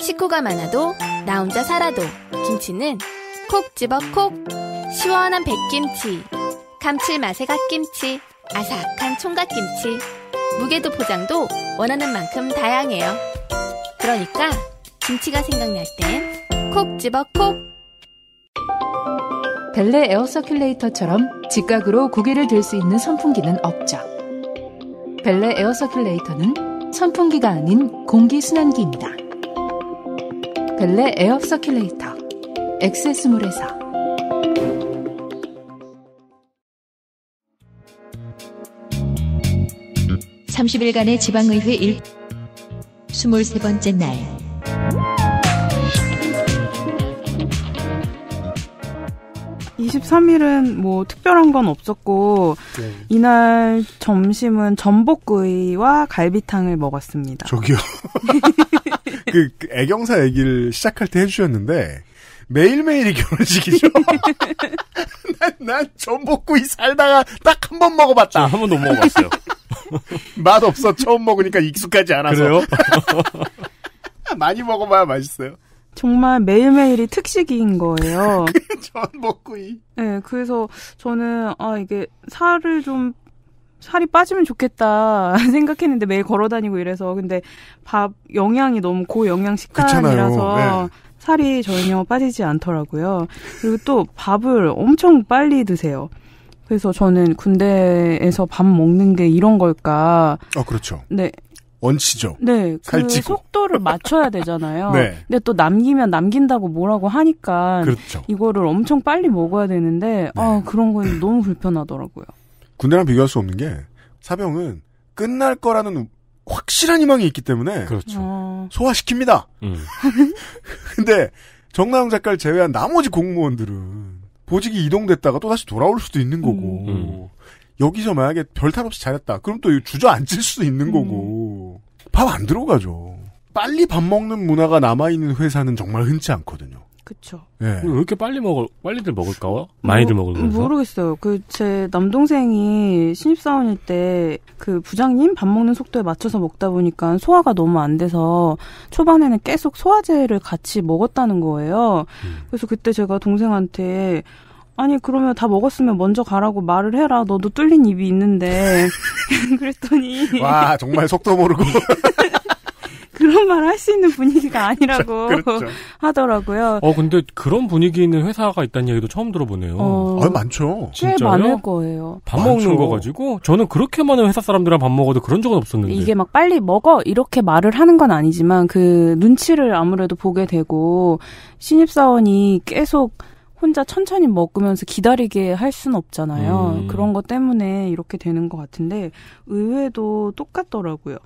식구가 많아도 나 혼자 살아도 김치는 콕 집어 콕. 시원한 백김치. 감칠맛의 갓김치, 아삭한 총각김치, 무게도 포장도 원하는 만큼 다양해요. 그러니까 김치가 생각날 땐 콕 집어 콕! 벨레 에어서큘레이터처럼 직각으로 고개를 들 수 있는 선풍기는 없죠. 벨레 에어서큘레이터는 선풍기가 아닌 공기순환기입니다. 벨레 에어서큘레이터 액세스몰에서 30일간의 지방의회 일 23번째 날2 3일은뭐 특별한 건 없었고 네. 이날 점심은 전복구이와 갈비탕을 먹었습니다. 저기요. 그, 그 애경사 얘기를 시작할 때 해주셨는데 매일매일이 결혼식이죠. 난, 난 전복구이 살다가 딱 한 번 먹어봤다. 한 번도 못 먹어봤어요. 맛 없어. 처음 먹으니까 익숙하지 않아서. 그래요? 많이 먹어봐야 맛있어요. 정말 매일매일이 특식인 거예요. 전 먹고 이. 네, 그래서 저는 아 이게 살을 좀 살이 빠지면 좋겠다 생각했는데 매일 걸어 다니고 이래서 근데 밥 영양이 너무 고영양 식단이라서 네. 살이 전혀 빠지지 않더라고요. 그리고 또 밥을 엄청 빨리 드세요. 그래서 저는 군대에서 밥 먹는 게 이런 걸까. 어, 그렇죠. 네. 원치죠. 네, 그 살찌고. 그 속도를 맞춰야 되잖아요. 네. 근데 또 남기면 남긴다고 뭐라고 하니까 그렇죠. 이거를 엄청 빨리 먹어야 되는데 아, 네. 아 그런 건 너무 불편하더라고요. 군대랑 비교할 수 없는 게 사병은 끝날 거라는 확실한 희망이 있기 때문에 그렇죠. 아. 소화시킵니다. 음. 근데 정나영 작가를 제외한 나머지 공무원들은 보직이 이동됐다가 또 다시 돌아올 수도 있는 거고 음. 음. 여기서 만약에 별 탈 없이 잘했다 그럼 또 주저앉을 수도 있는 거고 음. 밥안 들어가죠 빨리 밥 먹는 문화가 남아있는 회사는 정말 흔치 않거든요 그쵸. 예. 왜 이렇게 빨리 먹을, 빨리들 먹을까? 요 뭐, 많이들 먹을까? 모르겠어요. 그, 제 남동생이 신입사원일 때, 그 부장님 밥 먹는 속도에 맞춰서 먹다 보니까 소화가 너무 안 돼서, 초반에는 계속 소화제를 같이 먹었다는 거예요. 음. 그래서 그때 제가 동생한테, 아니 그러면 다 먹었으면 먼저 가라고 말을 해라. 너도 뚫린 입이 있는데. 그랬더니 와 정말 속도 모르고 그런 말 할 수 있는 분위기가 아니라고 그렇죠. 하더라고요. 어 근데 그런 분위기 있는 회사가 있다는 얘기도 처음 들어보네요. 어, 아 많죠. 꽤진짜 많을 거예요. 밥 많죠. 먹는 거 가지고 저는 그렇게 많은 회사 사람들이랑 밥 먹어도 그런 적은 없었는데 이게 막 빨리 먹어 이렇게 말을 하는 건 아니지만 그 눈치를 아무래도 보게 되고 신입 사원이 계속 혼자 천천히 먹으면서 기다리게 할 순 없잖아요. 음. 그런 것 때문에 이렇게 되는 것 같은데 의외도 똑같더라고요.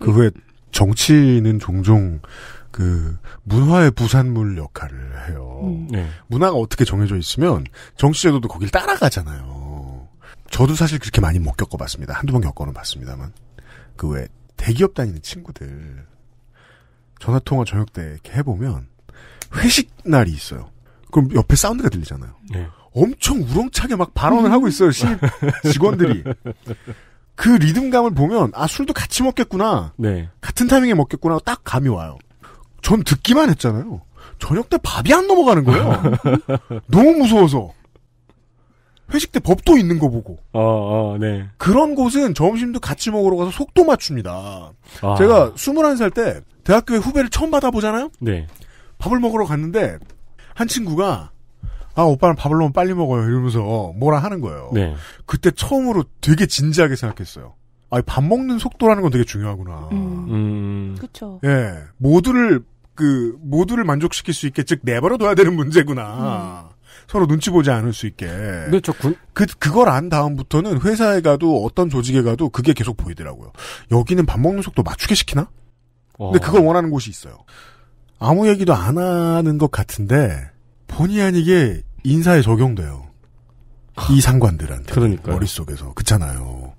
그외에 정치는 종종 그 문화의 부산물 역할을 해요. 음. 네. 문화가 어떻게 정해져 있으면 정치제도도 거길 따라가잖아요. 저도 사실 그렇게 많이 못 겪어봤습니다. 한두 번 겪어는 봤습니다만. 그 외 대기업 다니는 친구들 전화통화 저녁 때 이렇게 해보면 회식 날이 있어요. 그럼 옆에 사운드가 들리잖아요. 네. 엄청 우렁차게 막 발언을 하고 있어요. 시, 직원들이. 그 리듬감을 보면 아 술도 같이 먹겠구나. 네. 같은 타이밍에 먹겠구나 딱 감이 와요. 전 듣기만 했잖아요. 저녁 때 밥이 안 넘어가는 거예요. 너무 무서워서. 회식 때 법도 있는 거 보고. 어, 어, 네. 그런 곳은 점심도 같이 먹으러 가서 속도 맞춥니다. 아. 제가 21살 때 대학교에 후배를 처음 받아보잖아요? 네. 밥을 먹으러 갔는데 한 친구가 아 오빠는 밥을 너무 빨리 먹어요 이러면서 어, 뭐라 하는 거예요. 네. 그때 처음으로 되게 진지하게 생각했어요. 아밥 먹는 속도라는 건 되게 중요하구나. 음. 음. 그렇죠. 예, 모두를 그 모두를 만족시킬 수 있게 즉 내버려둬야 되는 문제구나. 음. 서로 눈치 보지 않을 수 있게. 그렇 군... 그 그걸 안 다음부터는 회사에 가도 어떤 조직에 가도 그게 계속 보이더라고요. 여기는 밥 먹는 속도 맞추게 시키나? 어. 근데 그걸 원하는 곳이 있어요. 아무 얘기도 안 하는 것 같은데 본의 아니게 인사에 적용돼요. 이 상관들한테. 그러니까 머릿속에서. 그렇잖아요.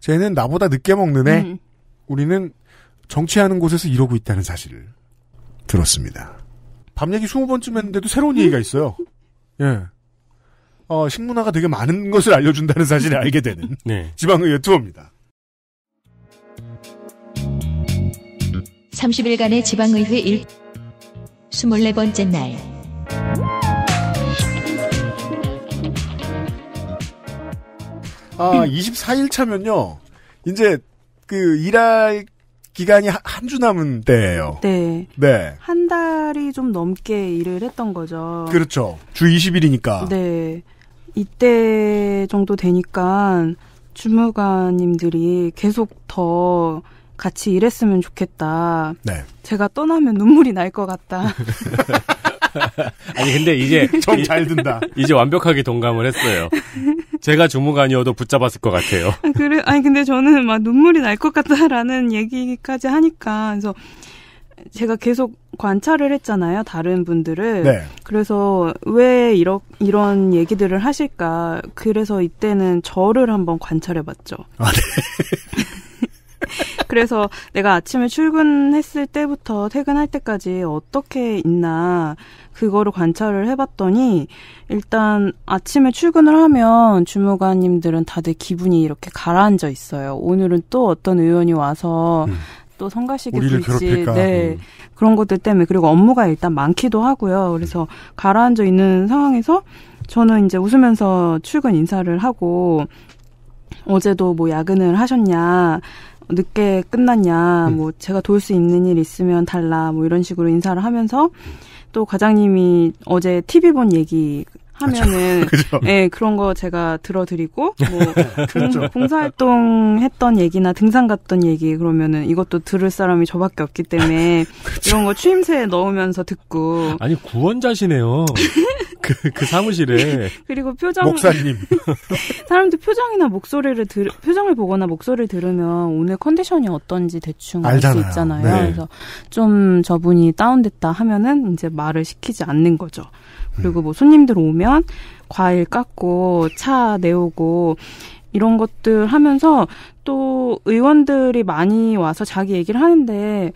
쟤는 나보다 늦게 먹는 애. 음. 우리는 정치하는 곳에서 이러고 있다는 사실을 들었습니다. 밤 얘기 20번쯤 했는데도 새로운 음. 얘기가 있어요. 예. 어, 식문화가 되게 많은 것을 알려준다는 사실을 알게 되는 네. 지방의회 투어입니다. 30일간의 지방의회 일 24번째 날 아, 24일 차면요. 이제 그 일할 기간이 한 주 남은 때예요. 네. 네. 한 달이 좀 넘게 일을 했던 거죠. 그렇죠. 주 20일이니까. 네. 이때 정도 되니까 주무관님들이 계속 더 같이 일했으면 좋겠다. 네. 제가 떠나면 눈물이 날 것 같다. 아니 근데 이제 좀잘 든다. 이제 완벽하게 동감을 했어요. 제가 주무관이어도 붙잡았을 것 같아요. 그래, 아니 근데 저는 막 눈물이 날 것 같다라는 얘기까지 하니까 그래서 제가 계속 관찰을 했잖아요, 다른 분들을. 네. 그래서 왜 이러, 이런 얘기들을 하실까? 그래서 이때는 저를 한번 관찰해 봤죠. 아, 네. 그래서 내가 아침에 출근했을 때부터 퇴근할 때까지 어떻게 있나 그거를 관찰을 해봤더니 일단 아침에 출근을 하면 주무관님들은 다들 기분이 이렇게 가라앉아 있어요. 오늘은 또 어떤 의원이 와서 음. 또 성가시게 될지 네 음. 그런 것들 때문에 그리고 업무가 일단 많기도 하고요. 그래서 가라앉아 있는 상황에서 저는 이제 웃으면서 출근 인사를 하고 어제도 뭐 야근을 하셨냐 늦게 끝났냐 음. 뭐 제가 도울 수 있는 일 있으면 달라 뭐 이런 식으로 인사를 하면서 음. 또 과장님이 어제 TV 본 얘기 하면은 그렇죠. 예 그런 거 제가 들어드리고 뭐 그렇죠. 봉사활동 했던 얘기나 등산 갔던 얘기 그러면은 이것도 들을 사람이 저밖에 없기 때문에 그렇죠. 이런 거 추임새에 넣으면서 듣고 아니 구원자시네요. 그, 그 사무실에 그리고 표정 목사님 사람들 표정이나 목소리를 들 표정을 보거나 목소리를 들으면 오늘 컨디션이 어떤지 대충 알 수 있잖아요. 네. 그래서 좀 저분이 다운됐다 하면은 이제 말을 시키지 않는 거죠. 그리고 뭐 손님들 오면 과일 깎고 차 내오고 이런 것들 하면서 또 의원들이 많이 와서 자기 얘기를 하는데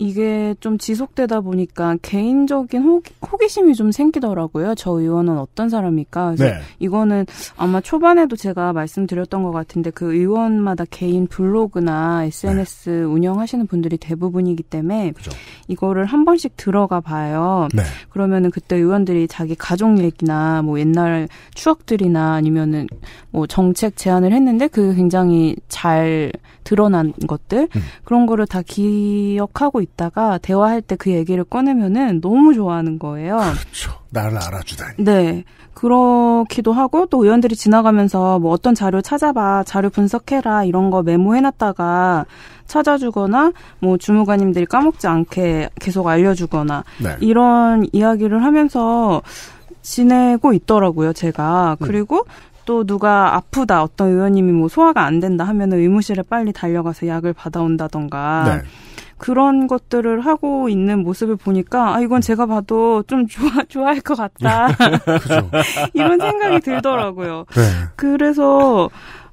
이게 좀 지속되다 보니까 개인적인 호기, 호기심이 좀 생기더라고요. 저 의원은 어떤 사람일까? 그래서 네. 이거는 아마 초반에도 제가 말씀드렸던 것 같은데 그 의원마다 개인 블로그나 SNS 네. 운영하시는 분들이 대부분이기 때문에 그죠. 이거를 한 번씩 들어가 봐요. 네. 그러면은 그때 의원들이 자기 가족 얘기나 뭐 옛날 추억들이나 아니면은 뭐 정책 제안을 했는데 그 굉장히 잘 드러난 것들 음. 그런 거를 다 기억하고 있 있다가 대화할 때 그 얘기를 꺼내면은 너무 좋아하는 거예요. 그렇죠. 나를 알아주다니. 네. 그렇기도 하고 또 의원들이 지나가면서 뭐 어떤 자료 찾아봐, 자료 분석해라 이런 거 메모해놨다가 찾아주거나 뭐 주무관님들이 까먹지 않게 계속 알려주거나 네. 이런 이야기를 하면서 지내고 있더라고요, 제가. 음. 그리고 또 누가 아프다 어떤 의원님이 뭐 소화가 안 된다 하면은 의무실에 빨리 달려가서 약을 받아온다던가 네. 그런 것들을 하고 있는 모습을 보니까 아 이건 제가 봐도 좀 좋아 좋아할 것 같다. 이런 생각이 들더라고요. 네. 그래서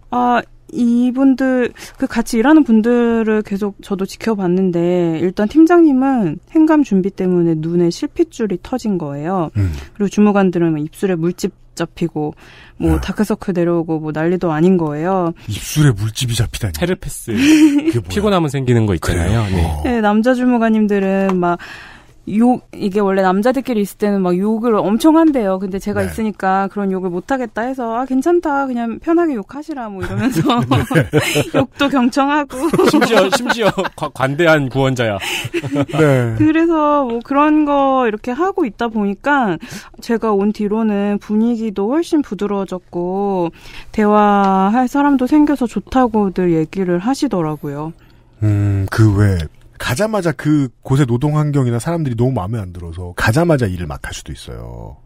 아 이분들 그 같이 일하는 분들을 계속 저도 지켜봤는데 일단 팀장님은 행감 준비 때문에 눈에 실핏줄이 터진 거예요. 음. 그리고 주무관들은 뭐 입술에 물집 잡히고 뭐 야. 음. 다크서클 내려오고 뭐 난리도 아닌 거예요. 입술에 물집이 잡히다니. 헤르페스 피곤하면 생기는 거 있잖아요. 네. 어. 네, 남자 주무관님들은 막욕 이게 원래 남자들끼리 있을 때는 막 욕을 엄청 한대요. 근데 제가 네. 있으니까 그런 욕을 못 하겠다 해서 아 괜찮다 그냥 편하게 욕하시라 뭐 이러면서 욕도 경청하고 심지어 심지어 관대한 구원자야. 네. 그래서 뭐 그런 거 이렇게 하고 있다 보니까 제가 온 뒤로는 분위기도 훨씬 부드러워졌고 대화할 사람도 생겨서 좋다고들 얘기를 하시더라고요. 음그외 가자마자 그 곳의 노동 환경이나 사람들이 너무 마음에 안 들어서 가자마자 일을 막 할 수도 있어요.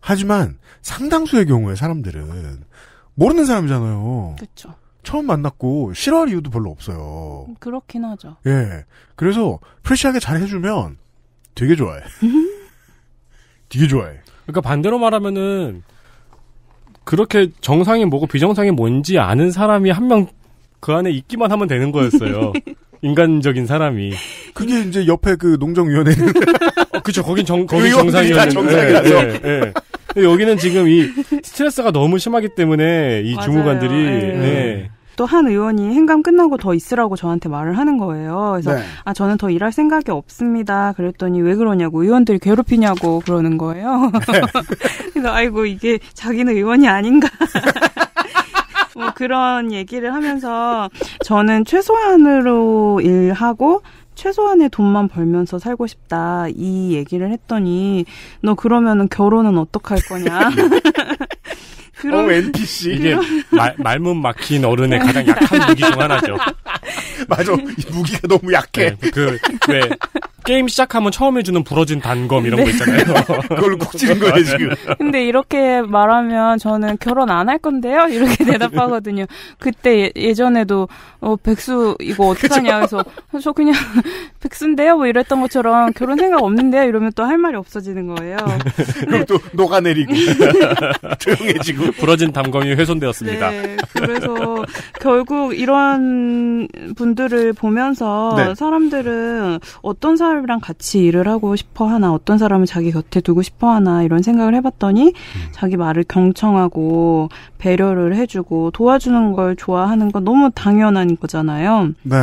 하지만 상당수의 경우에 사람들은 모르는 사람이잖아요. 그렇죠. 처음 만났고 싫어할 이유도 별로 없어요. 음, 그렇긴 하죠. 예. 그래서 프레시하게 잘 해주면 되게 좋아해. 되게 좋아해. 그러니까 반대로 말하면은 그렇게 정상이 뭐고 비정상이 뭔지 아는 사람이 한 명 그 안에 있기만 하면 되는 거였어요. 인간적인 사람이. 그게 이제 옆에 그 농정위원회. 어, 그죠 거긴 정, 거긴 정상이었는데. 네, 네, 네. 여기는 지금 이 스트레스가 너무 심하기 때문에 이 주무관들이. 예. 네. 또한 의원이 행감 끝나고 더 있으라고 저한테 말을 하는 거예요. 그래서 네. 아 저는 더 일할 생각이 없습니다. 그랬더니 왜 그러냐고 의원들이 괴롭히냐고 그러는 거예요. 네. 그래서 아이고 이게 자기는 의원이 아닌가. 뭐 그런 얘기를 하면서 저는 최소한으로 일하고 최소한의 돈만 벌면서 살고 싶다 이 얘기를 했더니 너 그러면은 결혼은 어떡할 거냐? 그런 어, NPC 이게 말, 말문 막힌 어른의 가장 약한 무기 중 하나죠. 맞아, 이 무기가 너무 약해. 네, 그왜 게임 시작하면 처음 에주는 부러진 단검 이런 네. 거 있잖아요. 그걸 꼭 찌른 거예요, 지금. 근데 이렇게 말하면 저는 결혼 안 할 건데요? 이렇게 대답하거든요. 그때 예, 전에도 어, 백수 이거 어떡하냐 해서 어, 저 그냥 백수인데요? 뭐 이랬던 것처럼 결혼 생각 없는데요? 이러면 또 할 말이 없어지는 거예요. 그리고 또 녹아내리고 조용해지고 부러진 단검이 훼손되었습니다. 네, 그래서 결국 이런 분들을 보면서 네. 사람들은 어떤 사회 사람이랑 같이 일을 하고 싶어 하나, 어떤 사람을 자기 곁에 두고 싶어 하나, 이런 생각을 해봤더니 음. 자기 말을 경청하고 배려를 해주고 도와주는 걸 좋아하는 건 너무 당연한 거잖아요. 네,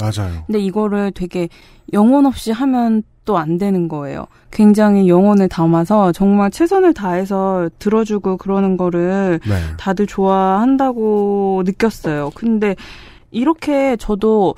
맞아요. 근데 이거를 되게 영혼 없이 하면 또 안 되는 거예요. 굉장히 영혼을 담아서 정말 최선을 다해서 들어주고 그러는 거를 네. 다들 좋아한다고 느꼈어요. 근데 이렇게 저도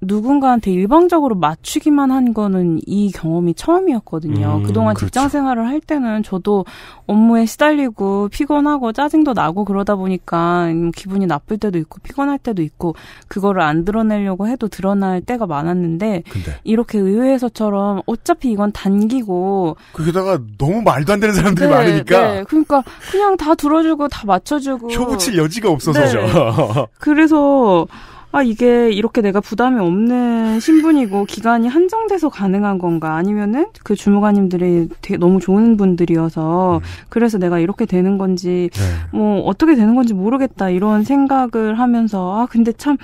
누군가한테 일방적으로 맞추기만 한 거는 이 경험이 처음이었거든요. 음, 그동안 그렇죠. 직장 생활을 할 때는 저도 업무에 시달리고 피곤하고 짜증도 나고 그러다 보니까 음, 기분이 나쁠 때도 있고 피곤할 때도 있고 그거를 안 드러내려고 해도 드러날 때가 많았는데 근데. 이렇게 의회에서처럼 어차피 이건 단기고 거기다가 너무 말도 안 되는 사람들이 네, 많으니까 네, 그러니까 그냥 다 들어주고 다 맞춰주고 효부칠 여지가 없어서죠. 네. 그렇죠. 그래서 아, 이게 이렇게 내가 부담이 없는 신분이고 기간이 한정돼서 가능한 건가 아니면은 그 주무관님들이 되게 너무 좋은 분들이어서 음. 그래서 내가 이렇게 되는 건지 네. 뭐 어떻게 되는 건지 모르겠다 이런 생각을 하면서 아, 근데 참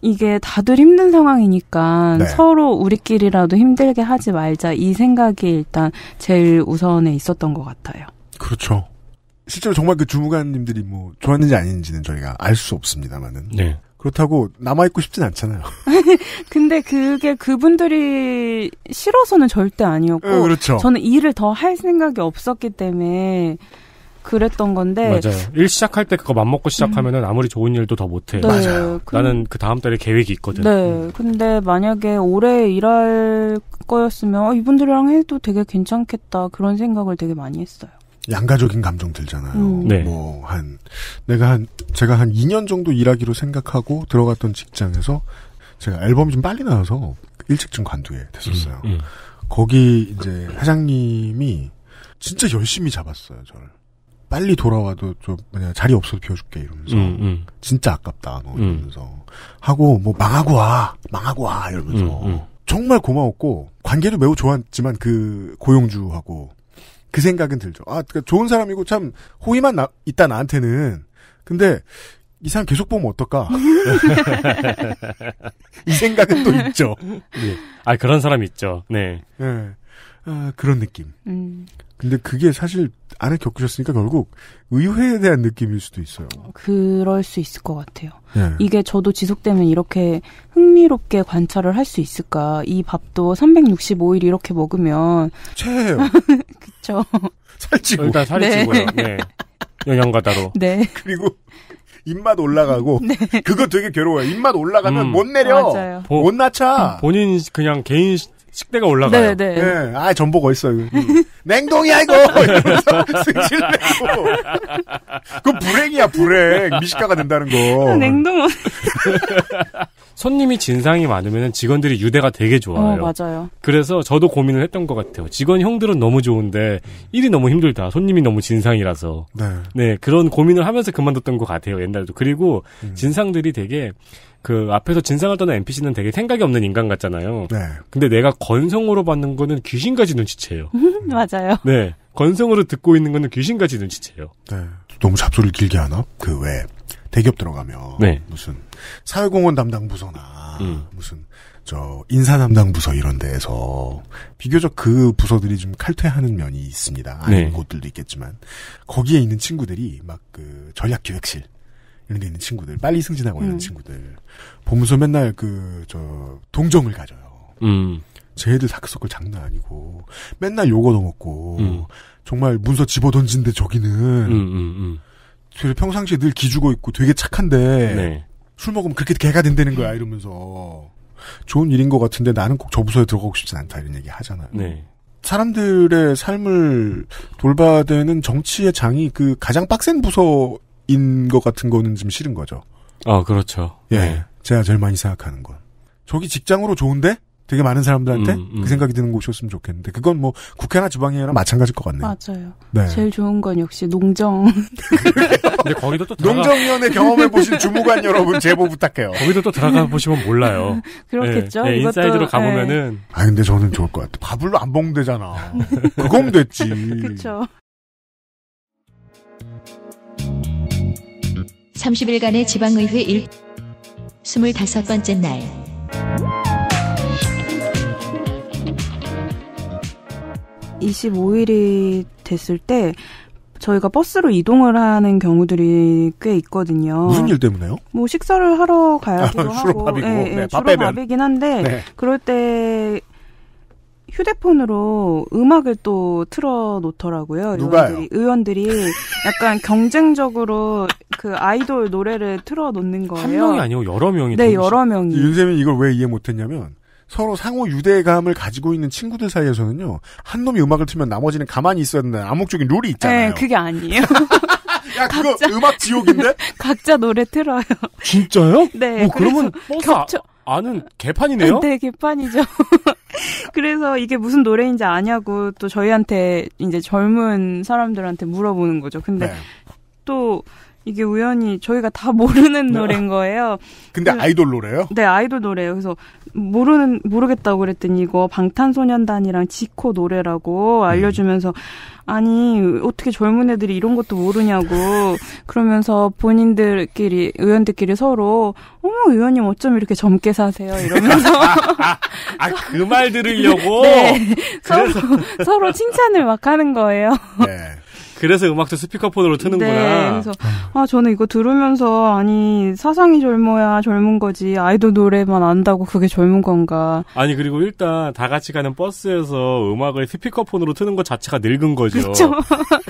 이게 다들 힘든 상황이니까 네. 서로 우리끼리라도 힘들게 하지 말자 이 생각이 일단 제일 우선에 있었던 것 같아요. 그렇죠. 실제로 정말 그 주무관님들이 뭐 좋았는지 아닌지는 저희가 알 수 없습니다만은. 네. 그렇다고 남아있고 싶진 않잖아요. 근데 그게 그분들이 싫어서는 절대 아니었고. 에, 네, 그렇죠. 저는 일을 더 할 생각이 없었기 때문에 그랬던 건데. 맞아요. 일 시작할 때 그거 맘먹고 시작하면은 아무리 좋은 일도 더 못해. 네, 맞아요. 그, 나는 그 다음 달에 계획이 있거든. 네. 음. 근데 만약에 올해 일할 거였으면 어, 이분들이랑 해도 되게 괜찮겠다. 그런 생각을 되게 많이 했어요. 양가적인 감정 들잖아요. 음. 네. 뭐, 한, 내가 한, 제가 한 2년 정도 일하기로 생각하고 들어갔던 직장에서 제가 앨범이 좀 빨리 나와서 일찍 좀 관두게 됐었어요. 음, 음. 거기 이제 사장님이 진짜 열심히 잡았어요, 저를. 빨리 돌아와도 좀 뭐냐, 자리 없어도 비워줄게 이러면서 음, 음. 진짜 아깝다 뭐, 음. 이러면서 음. 하고 뭐 망하고 와 망하고 와 이러면서 음, 음. 정말 고마웠고 관계도 매우 좋았지만 그 고용주하고 그 생각은 들죠. 아, 그러니까 좋은 사람이고 참 호의만 나, 있다 나한테는. 근데 이 사람 계속 보면 어떨까? 이 생각은 또 있죠. 네. 아, 그런 사람 있죠. 네. 네. 아, 그런 느낌. 음. 근데 그게 사실 안에 겪으셨으니까 결국 의회에 대한 느낌일 수도 있어요. 그럴 수 있을 것 같아요. 네. 이게 저도 지속되면 이렇게 흥미롭게 관찰을 할 수 있을까? 이 밥도 365일 이렇게 먹으면 최예요. 그쵸. 살찌고 어, 일단 살 네. 찌고요. 네. 영양가다로. 네. 그리고 입맛 올라가고 네. 그거 되게 괴로워요. 입맛 올라가면 음. 못 내려, 맞아요. 못 낮춰. 음, 본인 그냥 개인 식대가 올라가요. 네, 네. 네. 아, 전복 어딨어요. 음. 냉동이야, 이거! 승질 내고. 그건 불행이야, 불행. 미식가가 된다는 거. 냉동 손님이 진상이 많으면 직원들이 유대가 되게 좋아요. 어, 맞아요. 그래서 저도 고민을 했던 것 같아요. 직원 형들은 너무 좋은데 일이 너무 힘들다. 손님이 너무 진상이라서. 네. 네 그런 고민을 하면서 그만뒀던 것 같아요. 옛날에도. 그리고 음. 진상들이 되게 그 앞에서 진상을 떠는 NPC는 되게 생각이 없는 인간 같잖아요. 네. 근데 내가 건성으로 받는 거는 귀신같이 눈치채요. 맞아요. 네. 건성으로 듣고 있는 거는 귀신같이 눈치채요. 네. 너무 잡소리를 길게 하나? 그 왜 대기업 들어가면 네. 무슨 사회공헌 담당 부서나 음. 무슨 저 인사 담당 부서 이런 데에서 비교적 그 부서들이 좀 칼퇴하는 면이 있습니다. 아닌 네. 곳들도 있겠지만 거기에 있는 친구들이 막 그 전략 기획실 이런 게 있는 친구들, 빨리 승진하고 음. 이런 친구들 보면서 맨날 그 저 동정을 가져요. 음. 쟤들 사크서클 장난 아니고 맨날 욕어 넣었고 음. 정말 문서 집어 던진데 저기는 음, 음, 음. 그래 평상시에 늘 기죽어 있고 되게 착한데 네. 술 먹으면 그렇게 개가 된다는 거야 이러면서 좋은 일인 것 같은데 나는 꼭 저 부서에 들어가고 싶진 않다 이런 얘기 하잖아요. 네. 사람들의 삶을 돌봐야되는 정치의 장이 그 가장 빡센 부서 인것 같은 거는 좀 싫은 거죠. 아, 그렇죠. 예. 네. 제가 제일 많이 생각하는 건. 저기 직장으로 좋은데? 되게 많은 사람들한테 음, 음. 그 생각이 드는 곳이었으면 좋겠는데 그건 뭐 국회나 지방이나 마찬가지일 것 같네요. 맞아요. 네. 제일 좋은 건 역시 농정. 근데 거기도 또 들어가... 농정위원회 경험해 보신 주무관 여러분 제보 부탁해요. 거기도 또 들어가 보시면 몰라요. 그렇겠죠. 네. 네, 이것도... 인사이드로 가보면은. 아 근데 저는 좋을 것 같아. 밥을 안 먹으면 되잖아. 그거면 됐지. 그렇죠. 30일간의 지방의회 일 25번째 날이십 일이 됐을 때 저희가 버스로 이동을 하는 경우들이 꽤 있거든요. 무슨 일 때문에요? 뭐 식사를 하러 가야 되고 아, 하고, 예, 예, 네, 네, 주로 밥이긴 한데 네. 그럴 때 휴대폰으로 음악을 또 틀어 놓더라고요. 의원들이, 의원들이 약간 경쟁적으로 그 아이돌 노래를 틀어 놓는 거예요. 한 명이 아니고 여러 명이. 네, 여러 명이. 윤세민 이걸 왜 이해 못했냐면 서로 상호 유대감을 가지고 있는 친구들 사이에서는요 한 놈이 음악을 틀면 나머지는 가만히 있어야 된다는 암묵적인 룰이 있잖아요. 네, 그게 아니에요. 야, 그거 각자, 음악 지옥인데? 각자 노래 틀어요. 진짜요? 네. 오, 그러면 겹쳐, 아는 개판이네요? 네, 개판이죠. 그래서 이게 무슨 노래인지 아냐고 또 저희한테 이제 젊은 사람들한테 물어보는 거죠. 근데 네. 또 이게 우연히 저희가 다 모르는 네. 노래인 거예요. 근데 그 아이돌 노래요? 네, 아이돌 노래예요. 그래서 모르는 모르겠다고 그랬더니 이거 방탄소년단이랑 지코 노래라고 음. 알려주면서 아니 어떻게 젊은 애들이 이런 것도 모르냐고 그러면서 본인들끼리 의원들끼리 서로 어머 의원님 어쩜 이렇게 젊게 사세요 이러면서 아그 아, 말 들으려고 네, 서로 서로 칭찬을 막 하는 거예요. 네. 그래서 음악도 스피커폰으로 트는구나. 네, 그래서 아 저는 이거 들으면서 아니 사상이 젊어야 젊은 거지 아이돌 노래만 안다고 그게 젊은 건가? 아니 그리고 일단 다 같이 가는 버스에서 음악을 스피커폰으로 트는 것 자체가 늙은 거죠. 그렇죠.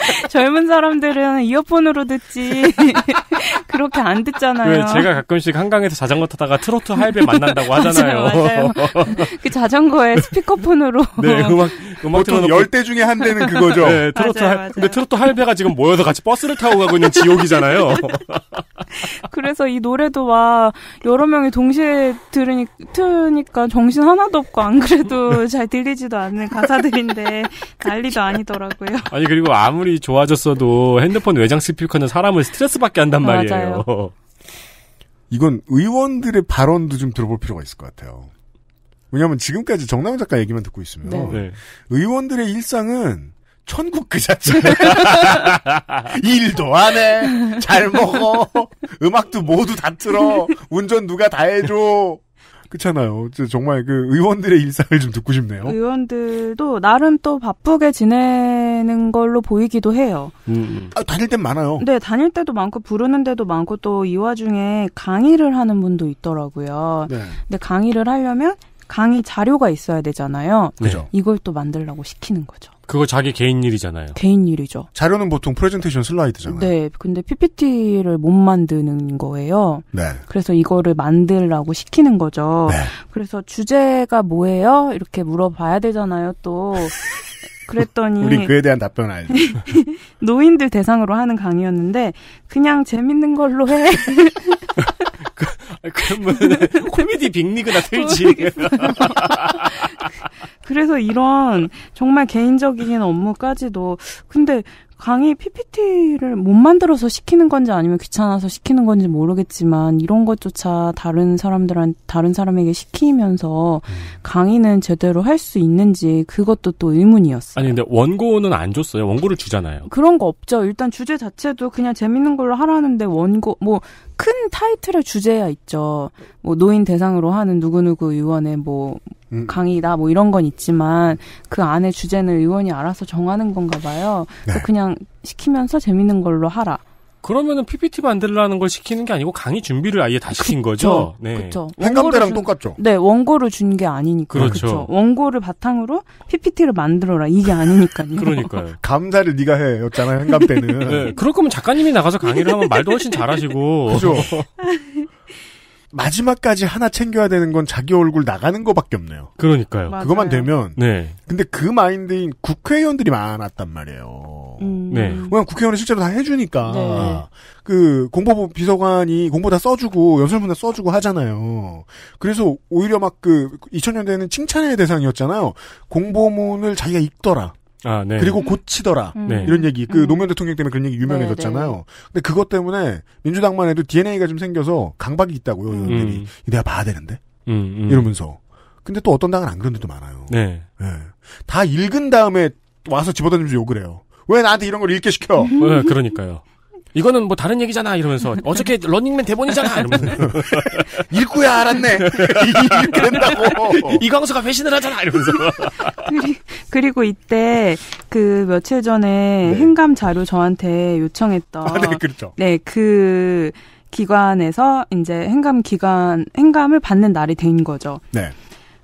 젊은 사람들은 이어폰으로 듣지 그렇게 안 듣잖아요. 제가 가끔씩 한강에서 자전거 타다가 트로트 할배 만난다고 하잖아요. 맞아요, 맞아요. 그 자전거에 스피커폰으로 네 음악 음악 틀어놓 열대 중에 한 대는 그거죠. 네, 트로트 맞아 할, 근데 트로트 할배가 지금 모여서 같이 버스를 타고 가고 있는 지옥이잖아요. 그래서 이 노래도 와 여러 명이 동시에 들으니 트니까 정신 하나도 없고 안 그래도 잘 들리지도 않는 가사들인데 난리도 아니더라고요. 아니 그리고 아무리 아무리 좋아졌어도 핸드폰 외장 스피커는 사람을 스트레스 받게 한단 말이에요. 이건 의원들의 발언도 좀 들어볼 필요가 있을 것 같아요. 왜냐하면 지금까지 정남 작가 얘기만 듣고 있으면 네. 네. 의원들의 일상은 천국 그 자체. 일도 안 해. 잘 먹어. 음악도 모두 다 틀어. 운전 누가 다 해줘. 그렇잖아요. 정말 그 의원들의 일상을 좀 듣고 싶네요. 의원들도 나름 또 바쁘게 지내는 걸로 보이기도 해요. 음. 음. 아, 다닐 땐 많아요. 네, 다닐 때도 많고 부르는 데도 많고 또 이 와중에 강의를 하는 분도 있더라고요. 네. 근데 강의를 하려면 강의 자료가 있어야 되잖아요. 그죠. 이걸 또 만들라고 시키는 거죠. 그거 자기 개인 일이잖아요. 개인 일이죠. 자료는 보통 프레젠테이션 슬라이드잖아요. 네. 근데 PPT를 못 만드는 거예요. 네. 그래서 이거를 만들라고 시키는 거죠. 네. 그래서 주제가 뭐예요? 이렇게 물어봐야 되잖아요, 또. 그랬더니 우리 그에 대한 답변 알죠. 노인들 대상으로 하는 강의였는데 그냥 재밌는 걸로 해. 그러면 코미디 빅리그나 틀지. 그래서 이런 정말 개인적인 업무까지도 근데 강의 PPT를 못 만들어서 시키는 건지 아니면 귀찮아서 시키는 건지 모르겠지만 이런 것조차 다른 사람들한 다른 사람에게 시키면서 음. 강의는 제대로 할 수 있는지 그것도 또 의문이었어요. 아니 근데 원고는 안 줬어요. 원고를 주잖아요. 그런 거 없죠. 일단 주제 자체도 그냥 재밌는 걸로 하라는데 원고 뭐 큰 타이틀의 주제야 있죠. 뭐 노인 대상으로 하는 누구누구 의원의 뭐 음. 강의다 뭐 이런 건 있지만 그 안에 주제는 의원이 알아서 정하는 건가 봐요. 네. 그냥 시키면서 재밌는 걸로 하라. 그러면은 PPT 만들라는 걸 시키는 게 아니고 강의 준비를 아예 다 시킨 거죠. 네. 그렇죠. 행감대랑 준, 똑같죠. 네, 원고를 준 게 아니니까. 그렇죠. 그렇 원고를 바탕으로 PPT를 만들어라 이게 아니니까요. 그러니까요. 감사를 네가 해였잖아요. 행감대는. 네. 그럴 거면 작가님이 나가서 강의를 하면 말도 훨씬 잘하시고. 그죠. 마지막까지 하나 챙겨야 되는 건 자기 얼굴 나가는 것밖에 없네요. 그러니까요. 맞아요. 그것만 되면. 네. 근데 그 마인드인 국회의원들이 많았단 말이에요. 음. 네. 왜냐면 국회의원이 실제로 다 해주니까. 네. 그 공보부 비서관이 공보 다 써주고 연설문 다 써주고 하잖아요. 그래서 오히려 막 그 2000년대에는 칭찬의 대상이었잖아요. 공보문을 자기가 읽더라. 아, 네. 그리고 고치더라. 음. 네. 이런 얘기. 그 음. 노무현 대통령 때문에 그런 얘기 유명해졌잖아요. 네, 네. 근데 그것 때문에 민주당만 해도 DNA가 좀 생겨서 강박이 있다고요. 음. 의원들이 음. 내가 봐야 되는데 이러면서. 근데 또 어떤 당은 안 그런 데도 많아요. 네. 예. 다 읽은 다음에 와서 집어던지면서 욕을 해요. 왜 나한테 이런 걸 읽게 시켜? 네, 그러니까요. 이거는 뭐 다른 얘기잖아 이러면서 어저께 런닝맨 대본이잖아 이러면서 읽고야 알았네 이렇게 된다고 이광수가 회신을 하잖아 이러면서 그리고 이때 그 며칠 전에 네. 행감 자료 저한테 요청했던 아, 네 그렇죠 네그 기관에서 이제 행감 기관 행감을 받는 날이 된 거죠. 네.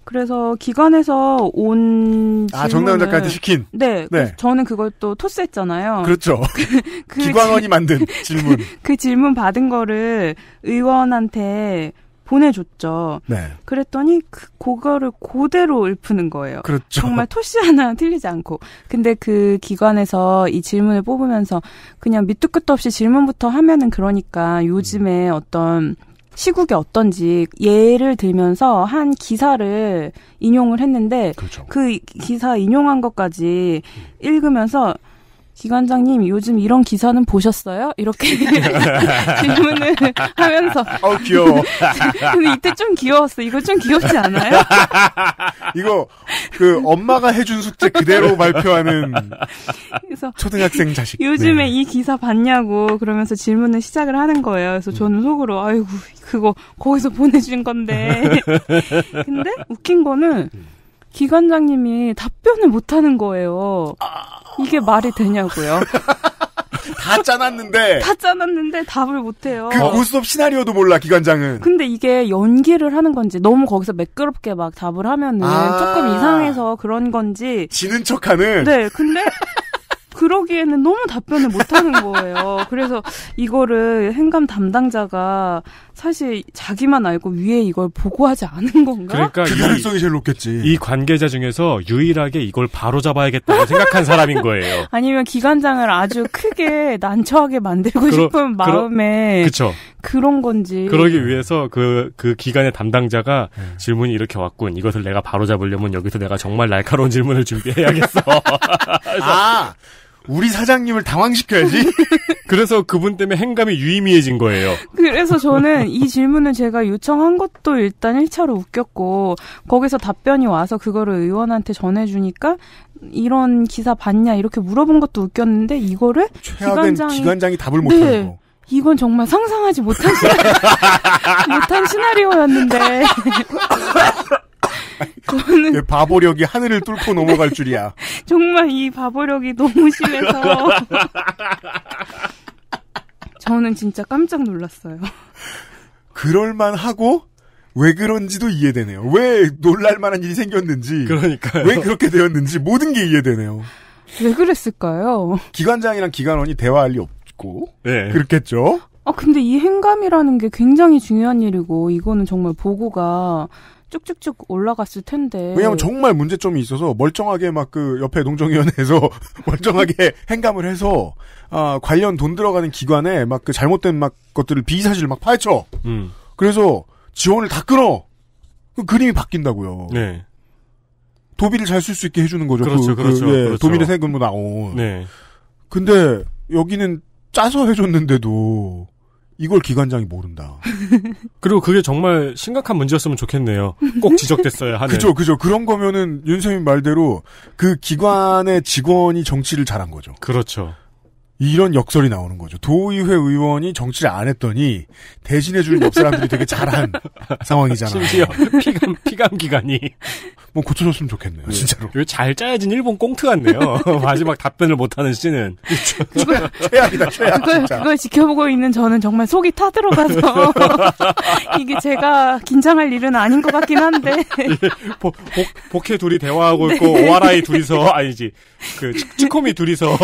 그래서 기관에서 온 아, 질문을... 아, 정다은 작가한테 시킨. 네, 네. 저는 그걸 또 토스했잖아요. 그렇죠. 그, 그 기관원이 지... 만든 질문. 그, 그 질문 받은 거를 의원한테 보내줬죠. 네. 그랬더니 그 그거를 그대로 읊는 거예요. 그렇죠. 정말 토시 하나 틀리지 않고. 근데 그 기관에서 이 질문을 뽑으면서 그냥 밑도 끝도 없이 질문부터 하면은 그러니까 요즘에 어떤 시국이 어떤지 예를 들면서 한 기사를 인용을 했는데 그렇죠. 그 기사 인용한 것까지 읽으면서 기관장님 요즘 이런 기사는 보셨어요? 이렇게 질문을 하면서 어 귀여워. 근데 이때 좀 귀여웠어. 이거 좀 귀엽지 않아요? 이거 그 엄마가 해준 숙제 그대로 발표하는 그래서 초등학생 자식. 요즘에 네. 이 기사 봤냐고 그러면서 질문을 시작을 하는 거예요. 그래서 음. 저는 속으로 아이고 그거 거기서 보내준 건데. 근데 웃긴 거는 음. 기관장님이 답변을 못 하는 거예요. 아... 이게 말이 되냐고요. 다 짜놨는데 다 짜놨는데 답을 못해요. 그 고스톱 어, 시나리오도 몰라 기관장은. 근데 이게 연기를 하는 건지 너무 거기서 매끄럽게 막 답을 하면은 아~ 조금 이상해서 그런 건지 지는 척하는. 네, 근데 그러기에는 너무 답변을 못 하는 거예요. 그래서 이거를 행감 담당자가 사실 자기만 알고 위에 이걸 보고하지 않은 건가? 그러니까 그가성이 제일 높겠지. 이 관계자 중에서 유일하게 이걸 바로 잡아야겠다고 생각한 사람인 거예요. 아니면 기관장을 아주 크게 난처하게 만들고 그러, 싶은 마음에 그쵸. 그런 건지. 그러기 위해서 그그 그 기관의 담당자가 음. 질문이 이렇게 왔군. 이것을 내가 바로 잡으려면 여기서 내가 정말 날카로운 질문을 준비해야겠어. 아 우리 사장님을 당황시켜야지. 그래서 그분 때문에 행감이 유의미해진 거예요. 그래서 저는 이 질문을 제가 요청한 것도 일단 1차로 웃겼고 거기서 답변이 와서 그거를 의원한테 전해주니까 이런 기사 봤냐 이렇게 물어본 것도 웃겼는데 이거를 기관장이, 기관장이 답을 못하는 네. 거. 이건 정말 상상하지 못한 시나리오, 못한 시나리오였는데 저는 그 바보력이 하늘을 뚫고 넘어갈 줄이야. 정말 이 바보력이 너무 심해서 저는 진짜 깜짝 놀랐어요. 그럴만 하고 왜 그런지도 이해되네요. 왜 놀랄만한 일이 생겼는지, 그러니까 왜 그렇게 되었는지 모든 게 이해되네요. 왜 그랬을까요? 기관장이랑 기관원이 대화할 리 없고, 네. 그렇겠죠. 아 근데 이 행감이라는 게 굉장히 중요한 일이고 이거는 정말 보고가 쭉쭉쭉 올라갔을 텐데. 왜냐하면 정말 문제점이 있어서 멀쩡하게 막 그 옆에 농정위원회에서 멀쩡하게 행감을 해서 아 관련 돈 들어가는 기관에 막 그 잘못된 막 것들을 비사실을 막 파헤쳐. 음. 그래서 지원을 다 끊어. 그 그림이 바뀐다고요. 네. 도비를 잘 쓸 수 있게 해주는 거죠. 그렇죠, 그, 렇죠 그, 그렇죠, 예, 그렇죠. 도비의 세금으로 나온. 네. 근데 여기는 짜서 해줬는데도 이걸 기관장이 모른다. 그리고 그게 정말 심각한 문제였으면 좋겠네요. 꼭 지적됐어야 하는. 그죠, 그죠. 그런 거면은 윤세민 말대로 그 기관의 직원이 정치를 잘한 거죠. 그렇죠. 이런 역설이 나오는 거죠. 도의회 의원이 정치를 안 했더니 대신해줄옆 사람들이 되게 잘한 상황이잖아요. 심지어 피감 피감 기간이 뭐 고쳐줬으면 좋겠네요. 네. 진짜로. 잘 짜여진 일본 꽁트 같네요. 마지막 답변을 못하는 씨는 최악이다. 최악. 그걸, 그걸, 지켜보고 있는 저는 정말 속이 타들어가서 이게 제가 긴장할 일은 아닌 것 같긴 한데 복, 복, 해 둘이 대화하고 있고 네. 오아라이 둘이서 아니지 그 치코미 둘이서.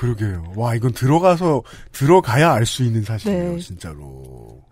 그러게요. 와, 이건 들어가서, 들어가야 알 수 있는 사실이에요, 네. 진짜로.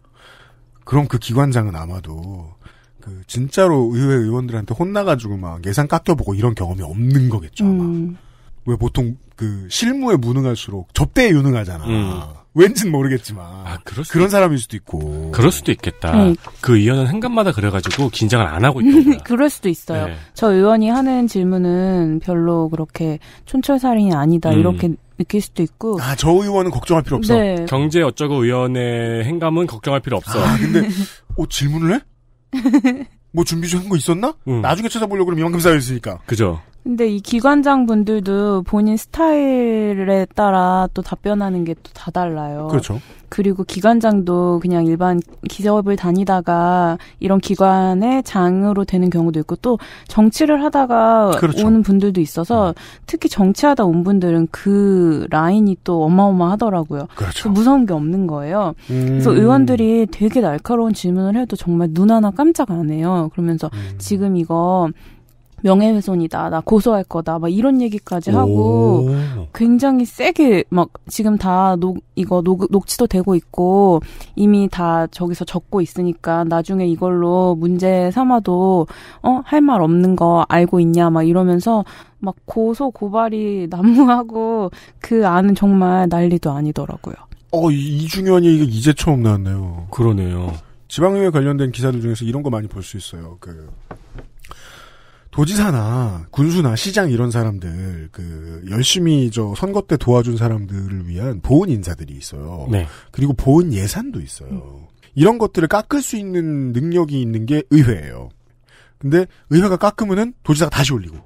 그럼 그 기관장은 아마도, 그, 진짜로 의회 의원들한테 혼나가지고 막 예산 깎여보고 이런 경험이 없는 거겠죠, 아마. 음. 왜 보통 그 실무에 무능할수록 접대에 유능하잖아. 음. 왠진 모르겠지만 아, 그런 있... 사람일 수도 있고 그럴 수도 있겠다. 음. 그 의원은 한간마다 그래가지고 긴장을 안 하고 있다. 그럴 수도 있어요. 네. 저 의원이 하는 질문은 별로 그렇게 촌철살인이 아니다 음. 이렇게 느낄 수도 있고. 아, 저 의원은 걱정할 필요 없어. 네. 경제 어쩌고 의원의 행감은 걱정할 필요 없어. 아, 근데, 어, 질문을 해? 뭐 준비 좀한거 있었나? 응. 나중에 찾아보려고 그럼 이만큼 쌓여있으니까. 그죠. 근데 이 기관장 분들도 본인 스타일에 따라 또 답변하는 게 또 다 달라요. 그렇죠. 그리고 기관장도 그냥 일반 기업을 다니다가 이런 기관의 장으로 되는 경우도 있고 또 정치를 하다가 그렇죠. 오는 분들도 있어서 음. 특히 정치하다 온 분들은 그 라인이 또 어마어마하더라고요. 그렇죠. 무서운 게 없는 거예요. 음. 그래서 의원들이 되게 날카로운 질문을 해도 정말 눈 하나 깜짝 안 해요. 그러면서 음. 지금 이거 명예훼손이다, 나 고소할 거다, 막 이런 얘기까지 하고 굉장히 세게 막 지금 다 녹, 이거 녹, 녹취도 되고 있고 이미 다 저기서 적고 있으니까 나중에 이걸로 문제 삼아도 어, 할 말 없는 거 알고 있냐, 막 이러면서 막 고소 고발이 난무하고 그 안은 정말 난리도 아니더라고요. 어, 이중현이 이게 이제 처음 나왔네요. 그러네요. 지방의회 관련된 기사들 중에서 이런 거 많이 볼 수 있어요. 그 도지사나 군수나 시장 이런 사람들 그 열심히 저 선거 때 도와준 사람들을 위한 보훈 인사들이 있어요. 네. 그리고 보훈 예산도 있어요. 음. 이런 것들을 깎을 수 있는 능력이 있는 게 의회예요. 근데 의회가 깎으면은 도지사가 다시 올리고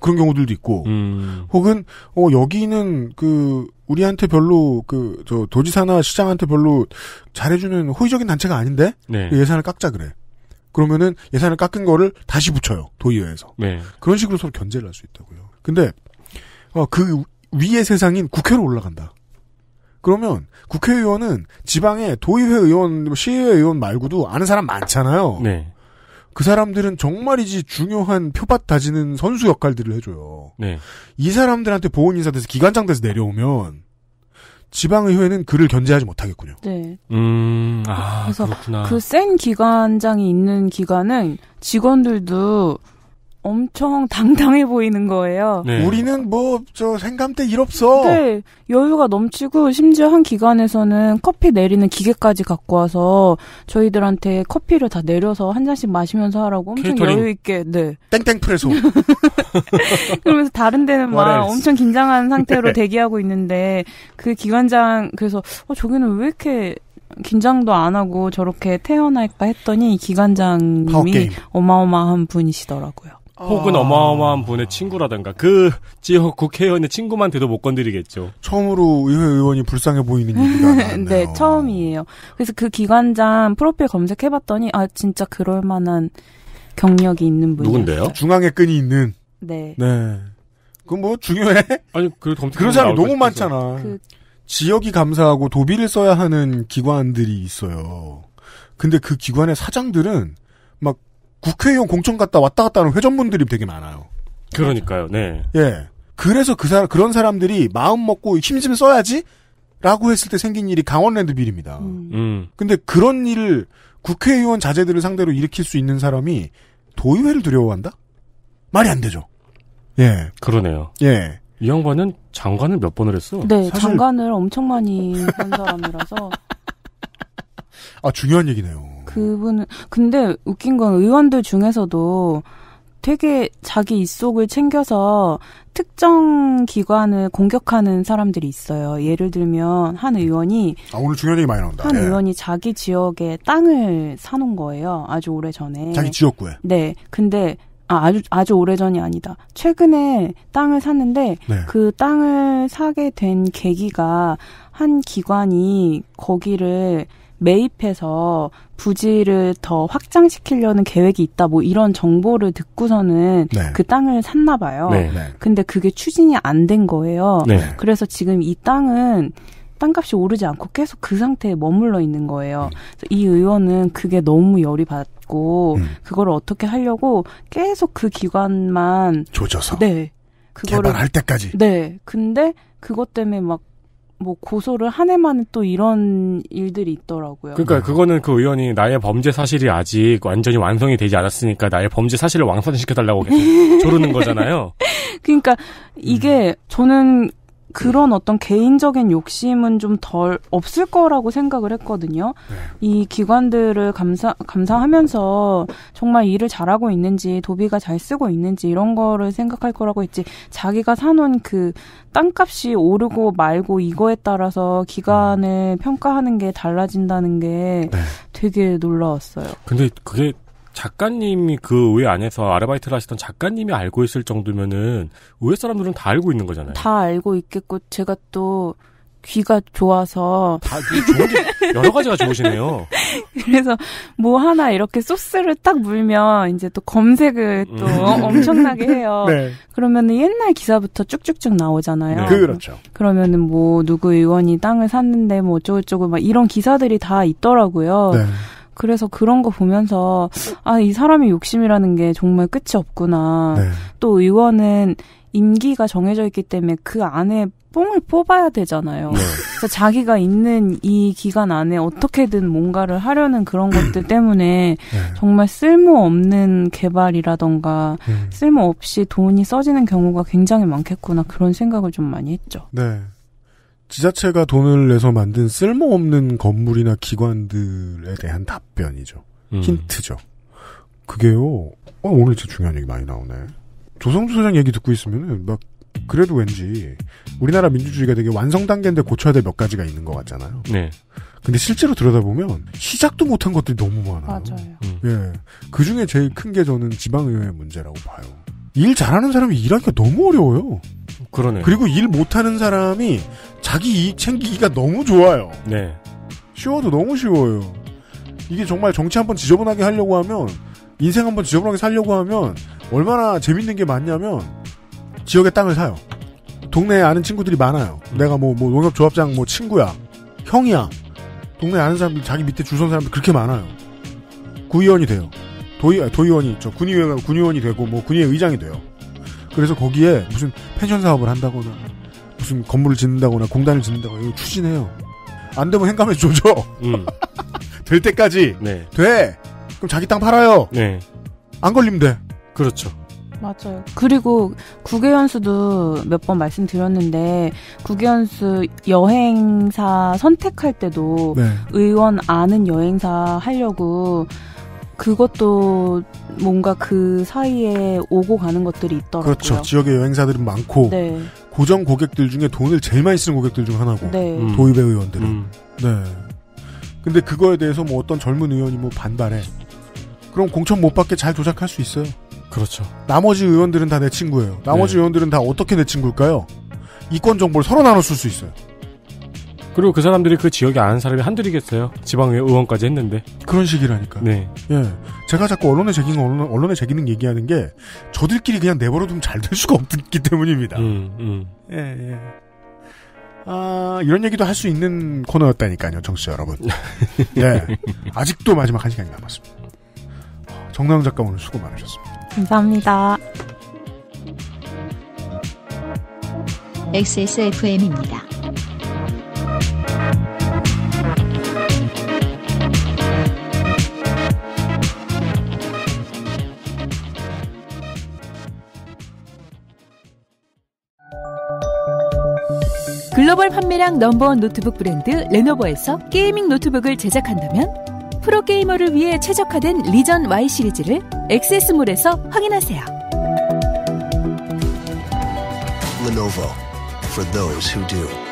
그런 경우들도 있고 음. 혹은 어 여기는 그 우리한테 별로 그 저 도지사나 시장한테 별로 잘해주는 호의적인 단체가 아닌데 네. 그 예산을 깎자 그래. 그러면은 예산을 깎은 거를 다시 붙여요. 도의회에서. 네. 그런 식으로 서로 견제를 할 수 있다고요. 근데 어, 그 위의 세상인 국회로 올라간다. 그러면 국회의원은 지방에 도의회 의원, 뭐 시의회 의원 말고도 아는 사람 많잖아요. 네. 그 사람들은 정말이지 중요한 표밭 다지는 선수 역할들을 해줘요. 네. 이 사람들한테 보훈 인사 돼서 기관장 돼서 내려오면 지방의회는 그를 견제하지 못하겠군요. 네. 음, 아, 그래서 그센 그 기관장이 있는 기관은 직원들도 엄청 당당해 보이는 거예요. 네. 우리는 뭐 저 생감대 일 없어. 네, 여유가 넘치고 심지어 한 기관에서는 커피 내리는 기계까지 갖고 와서 저희들한테 커피를 다 내려서 한 잔씩 마시면서 하라고 엄청 캐터링. 여유 있게 네. 땡땡 프레소. 그러면서 다른 데는 막 엄청 긴장한 상태로 대기하고 있는데 그 기관장 그래서 어 저기는 왜 이렇게 긴장도 안 하고 저렇게 태어날까 했더니 기관장님이 어마어마한 분이시더라고요. 어. 혹은 어마어마한 분의 친구라든가그 지역 국회의원의 친구만돼도 못 건드리겠죠. 처음으로 의회 의원이 불쌍해 보이는 얘기가 네, 나왔네요. 네, 처음이에요. 그래서 그 기관장 프로필 검색해봤더니 아 진짜 그럴 만한 경력이 있는 분이 누군데요? 중앙에 끈이 있는. 네. 네. 그건 뭐 중요해? 아니 그 그런 사람이 너무 싶어서. 많잖아. 그... 지역이 감사하고 도비를 써야 하는 기관들이 있어요. 근데 그 기관의 사장들은 막 국회의원 공천 갔다 왔다 갔다 하는 회전문들이 되게 많아요. 그러니까요. 네. 예. 그래서 그 사람 그런 사람들이 마음 먹고 힘 좀 써야지 라고 했을 때 생긴 일이 강원랜드 빌입니다. 음. 음. 근데 그런 일을 국회의원 자제들을 상대로 일으킬 수 있는 사람이 도의회를 두려워한다? 말이 안 되죠. 예. 그러네요. 예. 이 양반은 장관을 몇 번을 했어? 네, 사실... 장관을 엄청 많이 한 사람이라서. 아, 중요한 얘기네요. 그분은 근데 웃긴 건 의원들 중에서도 되게 자기 입속을 챙겨서 특정 기관을 공격하는 사람들이 있어요. 예를 들면 한 의원이 아, 오늘 중요한 얘기 많이 나온다. 한 예. 의원이 자기 지역에 땅을 사놓은 거예요. 아주 오래 전에 자기 지역구에. 네, 근데 아, 아주 아주 오래 전이 아니다. 최근에 땅을 샀는데 네. 그 땅을 사게 된 계기가 한 기관이 거기를 매입해서 부지를 더 확장시키려는 계획이 있다 뭐 이런 정보를 듣고서는 네. 그 땅을 샀나 봐요. 네. 네. 근데 그게 추진이 안 된 거예요. 네. 그래서 지금 이 땅은 땅값이 오르지 않고 계속 그 상태에 머물러 있는 거예요. 음. 이 의원은 그게 너무 열이 받고 음. 그걸 어떻게 하려고 계속 그 기관만 조져서 네 그거를 개발할 때까지 네 근데 그것 때문에 막뭐 고소를 한 해만에 또 이런 일들이 있더라고요. 그러니까 네. 그거는 그 의원이 나의 범죄 사실이 아직 완전히 완성이 되지 않았으니까 나의 범죄 사실을 왕성시켜달라고 계속 조르는 거잖아요. 그러니까 이게 저는 그런 어떤 개인적인 욕심은 좀 덜 없을 거라고 생각을 했거든요. 네. 이 기관들을 감사 감사하면서 정말 일을 잘하고 있는지 도비가 잘 쓰고 있는지 이런 거를 생각할 거라고 했지 자기가 사놓은 그 땅값이 오르고 말고 이거에 따라서 기관을 음. 평가하는 게 달라진다는 게 네. 되게 놀라웠어요. 근데 그게 작가님이 그 의회 안에서 아르바이트를 하시던 작가님이 알고 있을 정도면은 의회 사람들은 다 알고 있는 거잖아요. 다 알고 있겠고 제가 또 귀가 좋아서 다 그 좋은 게 여러 가지가 좋으시네요. 그래서 뭐 하나 이렇게 소스를 딱 물면 이제 또 검색을 또 음. 엄청나게 해요. 네. 그러면은 옛날 기사부터 쭉쭉쭉 나오잖아요. 네. 그렇죠. 그러면은 뭐 누구 의원이 땅을 샀는데 뭐 어쩌고저쩌고 막 이런 기사들이 다 있더라고요. 네. 그래서 그런 거 보면서 아 이사람이 욕심이라는 게 정말 끝이 없구나. 네. 또 의원은 임기가 정해져 있기 때문에 그 안에 뽕을 뽑아야 되잖아요. 네. 그래서 자기가 있는 이 기간 안에 어떻게든 뭔가를 하려는 그런 것들 때문에 네. 정말 쓸모없는 개발이라던가 음. 쓸모없이 돈이 써지는 경우가 굉장히 많겠구나 그런 생각을 좀 많이 했죠. 네. 지자체가 돈을 내서 만든 쓸모없는 건물이나 기관들에 대한 답변이죠. 음. 힌트죠. 그게요. 어, 오늘 진짜 중요한 얘기 많이 나오네. 조성주 소장 얘기 듣고 있으면은 막 그래도 왠지 우리나라 민주주의가 되게 완성 단계인데 고쳐야 될 몇 가지가 있는 것 같잖아요. 네. 근데 실제로 들여다보면 시작도 못한 것들이 너무 많아요. 맞아요. 음. 예. 그 중에 제일 큰 게 저는 지방의회 문제라고 봐요. 일 잘하는 사람이 일하기가 너무 어려워요. 그러네. 그리고 일 못하는 사람이 자기 이익 챙기기가 너무 좋아요. 네. 쉬워도 너무 쉬워요. 이게 정말 정치 한번 지저분하게 하려고 하면 인생 한번 지저분하게 살려고 하면 얼마나 재밌는 게 많냐면 지역의 땅을 사요. 동네에 아는 친구들이 많아요. 내가 뭐, 뭐 농협조합장 뭐 친구야, 형이야. 동네에 아는 사람들 자기 밑에 줄선 사람들 그렇게 많아요. 구의원이 돼요. 도의 도의원이 있죠. 군의회가 군의원이 되고 뭐 군의회 의장이 돼요. 그래서 거기에 무슨 펜션 사업을 한다거나 무슨 건물을 짓는다거나 공단을 짓는다거나 이거 추진해요. 안 되면 행감에 줘줘. 음. 될 때까지 네. 돼. 그럼 자기 땅 팔아요. 네. 안 걸리면 돼. 그렇죠. 맞아요. 그리고 국외연수도 몇 번 말씀드렸는데 국외연수 여행사 선택할 때도 네. 의원 아는 여행사 하려고 그것도 뭔가 그 사이에 오고 가는 것들이 있더라고요. 그렇죠. 지역의 여행사들은 많고 네. 고정 고객들 중에 돈을 제일 많이 쓰는 고객들 중 하나고 네. 음. 도입의 의원들은 음. 네. 근데 그거에 대해서 뭐 어떤 젊은 의원이 뭐 반발해. 그럼 공천 못 받게 잘 조작할 수 있어요. 그렇죠. 나머지 의원들은 다 내 친구예요. 나머지 네. 의원들은 다 어떻게 내 친구일까요? 이권 정보를 서로 나눠 쓸 수 있어요. 그리고 그 사람들이 그 지역에 아는 사람이 한둘이겠어요. 지방의 의원까지 했는데. 그런 식이라니까. 네. 예. 제가 자꾸 언론에제기는 언론, 언론의 재기는 얘기하는 게 저들끼리 그냥 내버려 두면 잘 될 수가 없기 때문입니다. 음, 음. 예, 예. 아, 이런 얘기도 할 수 있는 코너였다니까요, 정치자 여러분. 네. 아직도 마지막 한 시간이 남았습니다. 정나영 작가 오늘 수고 많으셨습니다. 감사합니다. XSFM입니다. 글로벌 판매량 넘버원 노트북 브랜드 레노버에서 게이밍 노트북을 제작한다면 프로게이머를 위해 최적화된 리전 Y 시리즈를 액세스몰에서 확인하세요. Lenovo for those who do.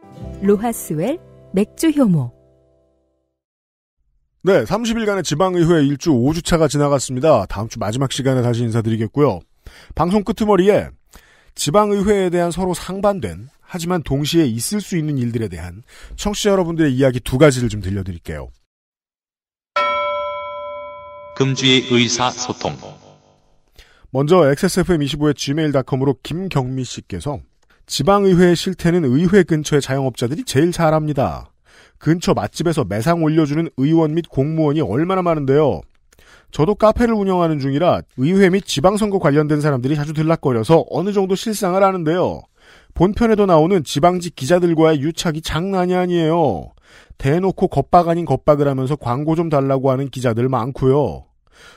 로하스웰 맥주 효모 네, 30일간의 지방의회 1주 5주차가 지나갔습니다. 다음 주 마지막 시간에 다시 인사드리겠고요. 방송 끄트머리에 지방의회에 대한 서로 상반된 하지만 동시에 있을 수 있는 일들에 대한 청취자 여러분들의 이야기 두 가지를 좀 들려드릴게요. 금주의 의사소통 먼저 XSFM25의 gmail.com으로 김경미 씨께서 지방의회의 실태는 의회 근처의 자영업자들이 제일 잘합니다. 근처 맛집에서 매상 올려주는 의원 및 공무원이 얼마나 많은데요. 저도 카페를 운영하는 중이라 의회 및 지방선거 관련된 사람들이 자주 들락거려서 어느 정도 실상을 아는데요. 본편에도 나오는 지방직 기자들과의 유착이 장난이 아니에요. 대놓고 겁박 아닌 겁박을 하면서 광고 좀 달라고 하는 기자들 많고요.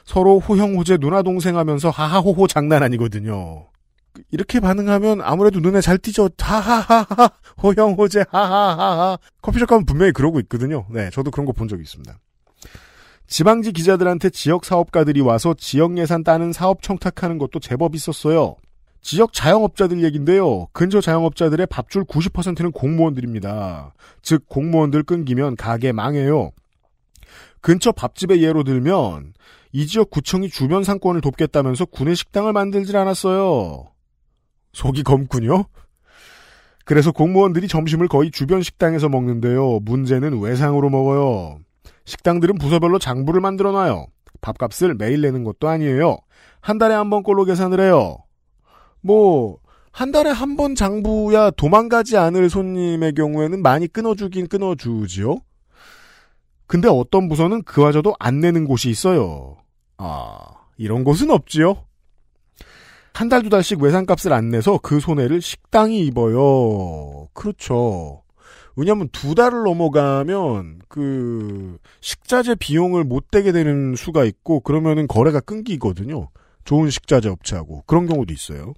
서로 호형호제 누나 동생 하면서 하하호호 장난 아니거든요. 이렇게 반응하면 아무래도 눈에 잘 띄죠. 하하하하 호영호재 하하하하 커피숍 가면 분명히 그러고 있거든요. 네, 저도 그런 거 본 적이 있습니다. 지방지 기자들한테 지역 사업가들이 와서 지역 예산 따는 사업 청탁하는 것도 제법 있었어요. 지역 자영업자들 얘긴데요. 근처 자영업자들의 밥줄 90%는 공무원들입니다. 즉 공무원들 끊기면 가게 망해요. 근처 밥집의 예로 들면 이 지역 구청이 주변 상권을 돕겠다면서 구내 식당을 만들질 않았어요. 속이 검군요? 그래서 공무원들이 점심을 거의 주변 식당에서 먹는데요. 문제는 외상으로 먹어요. 식당들은 부서별로 장부를 만들어 놔요. 밥값을 매일 내는 것도 아니에요. 한 달에 한 번꼴로 계산을 해요. 뭐, 한 달에 한 번 장부야 도망가지 않을 손님의 경우에는 많이 끊어주긴 끊어주지요? 근데 어떤 부서는 그와저도 안 내는 곳이 있어요. 아, 이런 곳은 없지요? 한달두 달씩 외상값을 안 내서 그 손해를 식당이 입어요. 그렇죠. 왜냐하면 두 달을 넘어가면 그 식자재 비용을 못 대게 되는 수가 있고 그러면은 거래가 끊기거든요. 좋은 식자재 업체하고 그런 경우도 있어요.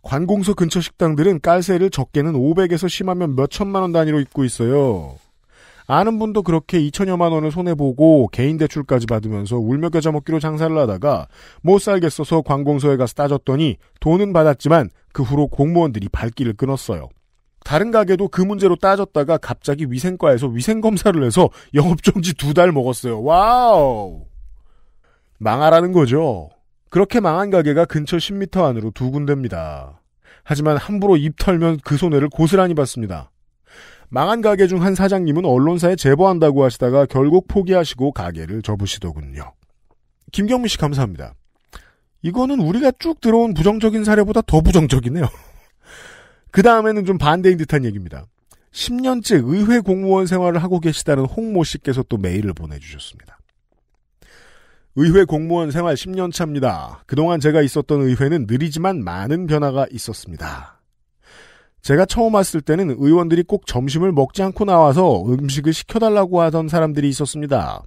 관공서 근처 식당들은 깔세를 적게는 500에서 심하면 몇 천만 원 단위로 입고 있어요. 아는 분도 그렇게 2천여만 원을 손해보고 개인 대출까지 받으면서 울며 겨자 먹기로 장사를 하다가 못 살겠어서 관공서에 가서 따졌더니 돈은 받았지만 그 후로 공무원들이 발길을 끊었어요. 다른 가게도 그 문제로 따졌다가 갑자기 위생과에서 위생검사를 해서 영업정지 두 달 먹었어요. 와우! 망하라는 거죠. 그렇게 망한 가게가 근처 10m 안으로 두 군데입니다. 하지만 함부로 입 털면 그 손해를 고스란히 받습니다. 망한 가게 중 한 사장님은 언론사에 제보한다고 하시다가 결국 포기하시고 가게를 접으시더군요. 김경민 씨 감사합니다. 이거는 우리가 쭉 들어온 부정적인 사례보다 더 부정적이네요. 그 다음에는 좀 반대인 듯한 얘기입니다. 10년째 의회 공무원 생활을 하고 계시다는 홍모 씨께서 또 메일을 보내주셨습니다. 의회 공무원 생활 10년 차입니다. 그동안 제가 있었던 의회는 느리지만 많은 변화가 있었습니다. 제가 처음 왔을 때는 의원들이 꼭 점심을 먹지 않고 나와서 음식을 시켜달라고 하던 사람들이 있었습니다.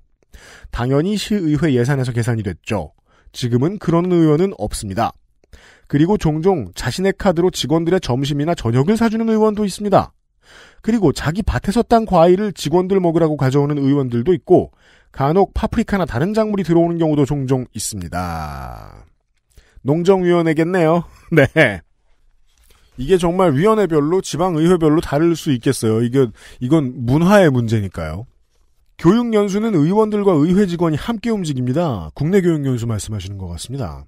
당연히 시의회 예산에서 계산이 됐죠. 지금은 그런 의원은 없습니다. 그리고 종종 자신의 카드로 직원들의 점심이나 저녁을 사주는 의원도 있습니다. 그리고 자기 밭에서 딴 과일을 직원들 먹으라고 가져오는 의원들도 있고, 간혹 파프리카나 다른 작물이 들어오는 경우도 종종 있습니다. 농정위원회겠네요. 네. 이게 정말 위원회별로 지방의회별로 다를 수 있겠어요. 이게 이건 문화의 문제니까요. 교육연수는 의원들과 의회 직원이 함께 움직입니다. 국내 교육연수 말씀하시는 것 같습니다.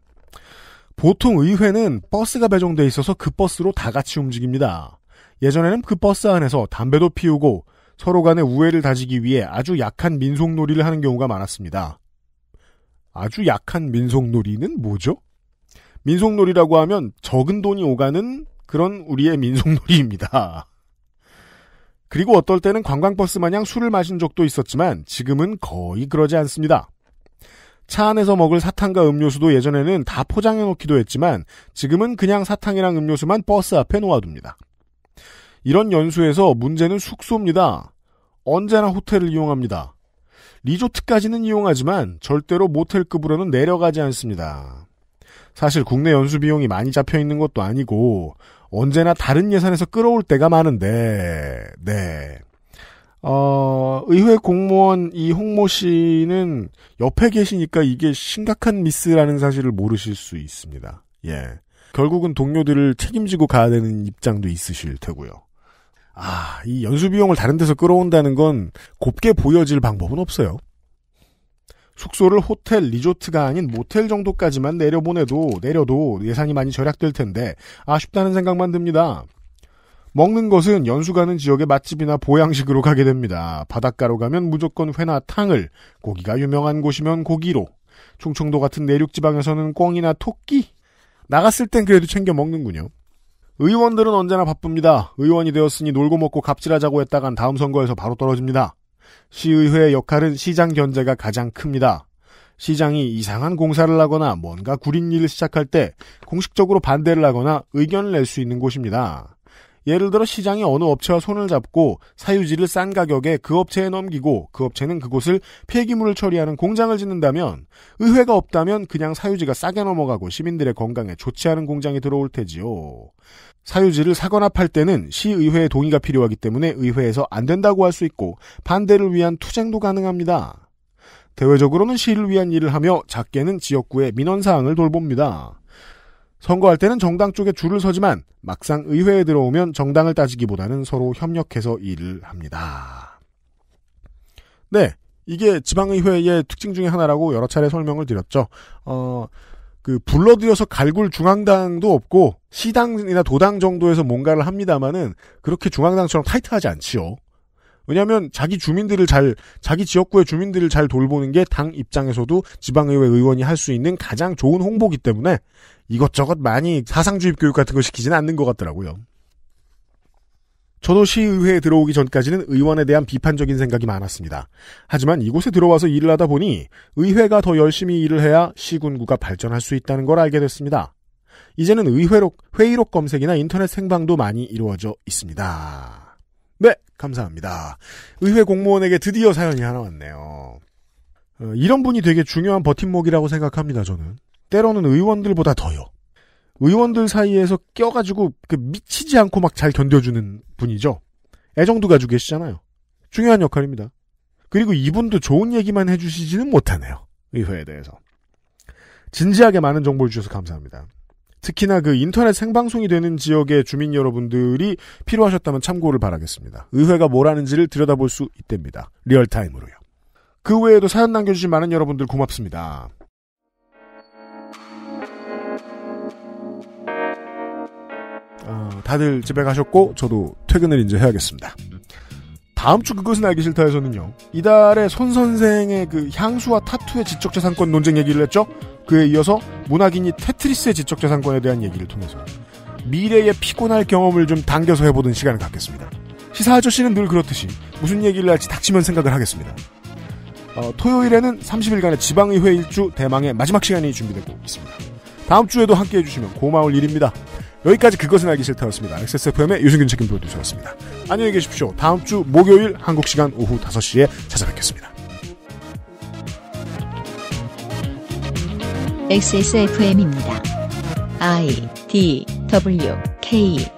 보통 의회는 버스가 배정돼 있어서 그 버스로 다 같이 움직입니다. 예전에는 그 버스 안에서 담배도 피우고 서로 간의 우애를 다지기 위해 아주 약한 민속놀이를 하는 경우가 많았습니다. 아주 약한 민속놀이는 뭐죠? 민속놀이라고 하면 적은 돈이 오가는 그런 우리의 민속놀이입니다. 그리고 어떨 때는 관광버스 마냥 술을 마신 적도 있었지만 지금은 거의 그러지 않습니다. 차 안에서 먹을 사탕과 음료수도 예전에는 다 포장해 놓기도 했지만 지금은 그냥 사탕이랑 음료수만 버스 앞에 놓아둡니다. 이런 연수에서 문제는 숙소입니다. 언제나 호텔을 이용합니다. 리조트까지는 이용하지만 절대로 모텔급으로는 내려가지 않습니다. 사실 국내 연수 비용이 많이 잡혀 있는 것도 아니고 언제나 다른 예산에서 끌어올 때가 많은데, 네. 어, 의회 공무원 이 홍모 씨는 옆에 계시니까 이게 심각한 미스라는 사실을 모르실 수 있습니다. 예. 결국은 동료들을 책임지고 가야 되는 입장도 있으실 테고요. 아, 이 연수 비용을 다른 데서 끌어온다는 건 곱게 보여질 방법은 없어요. 숙소를 호텔, 리조트가 아닌 모텔 정도까지만 내려보내도 내려도 예산이 많이 절약될 텐데 아쉽다는 생각만 듭니다. 먹는 것은 연수 가는 지역의 맛집이나 보양식으로 가게 됩니다. 바닷가로 가면 무조건 회나 탕을, 고기가 유명한 곳이면 고기로, 충청도 같은 내륙 지방에서는 꿩이나 토끼. 나갔을 땐 그래도 챙겨 먹는군요. 의원들은 언제나 바쁩니다. 의원이 되었으니 놀고 먹고 갑질하자고 했다간 다음 선거에서 바로 떨어집니다. 시의회의 역할은 시장 견제가 가장 큽니다. 시장이 이상한 공사를 하거나 뭔가 구린 일을 시작할 때 공식적으로 반대를 하거나 의견을 낼 수 있는 곳입니다. 예를 들어 시장이 어느 업체와 손을 잡고 사유지를 싼 가격에 그 업체에 넘기고 그 업체는 그곳을 폐기물을 처리하는 공장을 짓는다면 의회가 없다면 그냥 사유지가 싸게 넘어가고 시민들의 건강에 좋지 않은 공장이 들어올 테지요. 사유지를 사거나 팔 때는 시의회의 동의가 필요하기 때문에 의회에서 안 된다고 할 수 있고 반대를 위한 투쟁도 가능합니다. 대외적으로는 시를 위한 일을 하며 작게는 지역구의 민원사항을 돌봅니다. 선거할 때는 정당 쪽에 줄을 서지만 막상 의회에 들어오면 정당을 따지기보다는 서로 협력해서 일을 합니다. 네. 이게 지방의회의 특징 중의 하나라고 여러 차례 설명을 드렸죠. 어, 그 불러들여서 갈굴 중앙당도 없고 시당이나 도당 정도에서 뭔가를 합니다마는 그렇게 중앙당처럼 타이트하지 않지요. 왜냐하면 자기 주민들을 잘 자기 지역구의 주민들을 잘 돌보는 게 당 입장에서도 지방의회 의원이 할 수 있는 가장 좋은 홍보기 때문에 이것저것 많이 사상주입 교육 같은 걸 시키지는 않는 것 같더라고요. 저도 시의회에 들어오기 전까지는 의원에 대한 비판적인 생각이 많았습니다. 하지만 이곳에 들어와서 일을 하다 보니 의회가 더 열심히 일을 해야 시군구가 발전할 수 있다는 걸 알게 됐습니다. 이제는 의회로 회의록 검색이나 인터넷 생방도 많이 이루어져 있습니다. 네, 감사합니다. 의회 공무원에게 드디어 사연이 하나 왔네요. 어, 이런 분이 되게 중요한 버팀목이라고 생각합니다. 저는 때로는 의원들보다 더요. 의원들 사이에서 껴가지고 그 미치지 않고 막 잘 견뎌주는 분이죠. 애정도 가지고 계시잖아요. 중요한 역할입니다. 그리고 이분도 좋은 얘기만 해주시지는 못하네요. 의회에 대해서. 진지하게 많은 정보를 주셔서 감사합니다. 특히나 그 인터넷 생방송이 되는 지역의 주민 여러분들이 필요하셨다면 참고를 바라겠습니다. 의회가 뭘 하는지를 들여다볼 수 있답니다. 리얼타임으로요. 그 외에도 사연 남겨주신 많은 여러분들 고맙습니다. 어, 다들 집에 가셨고 저도 퇴근을 이제 해야겠습니다. 다음 주 그것은 알기 싫다에서는요. 이달에 손 선생의 그 향수와 타투의 지적재산권 논쟁 얘기를 했죠. 그에 이어서 문학인이 테트리스의 지적재산권에 대한 얘기를 통해서 미래의 피곤할 경험을 좀 당겨서 해보는 시간을 갖겠습니다. 시사 아저씨는 늘 그렇듯이 무슨 얘기를 할지 닥치면 생각을 하겠습니다. 어, 토요일에는 30일간의 지방의회 일주 대망의 마지막 시간이 준비되고 있습니다. 다음 주에도 함께 해주시면 고마울 일입니다. 여기까지 그것은 알기 싫다였습니다. XSFM의 유승균 책임 프로듀서였습니다. 안녕히 계십시오. 다음 주 목요일 한국 시간 오후 5시에 찾아뵙겠습니다. XSFM입니다. I D W K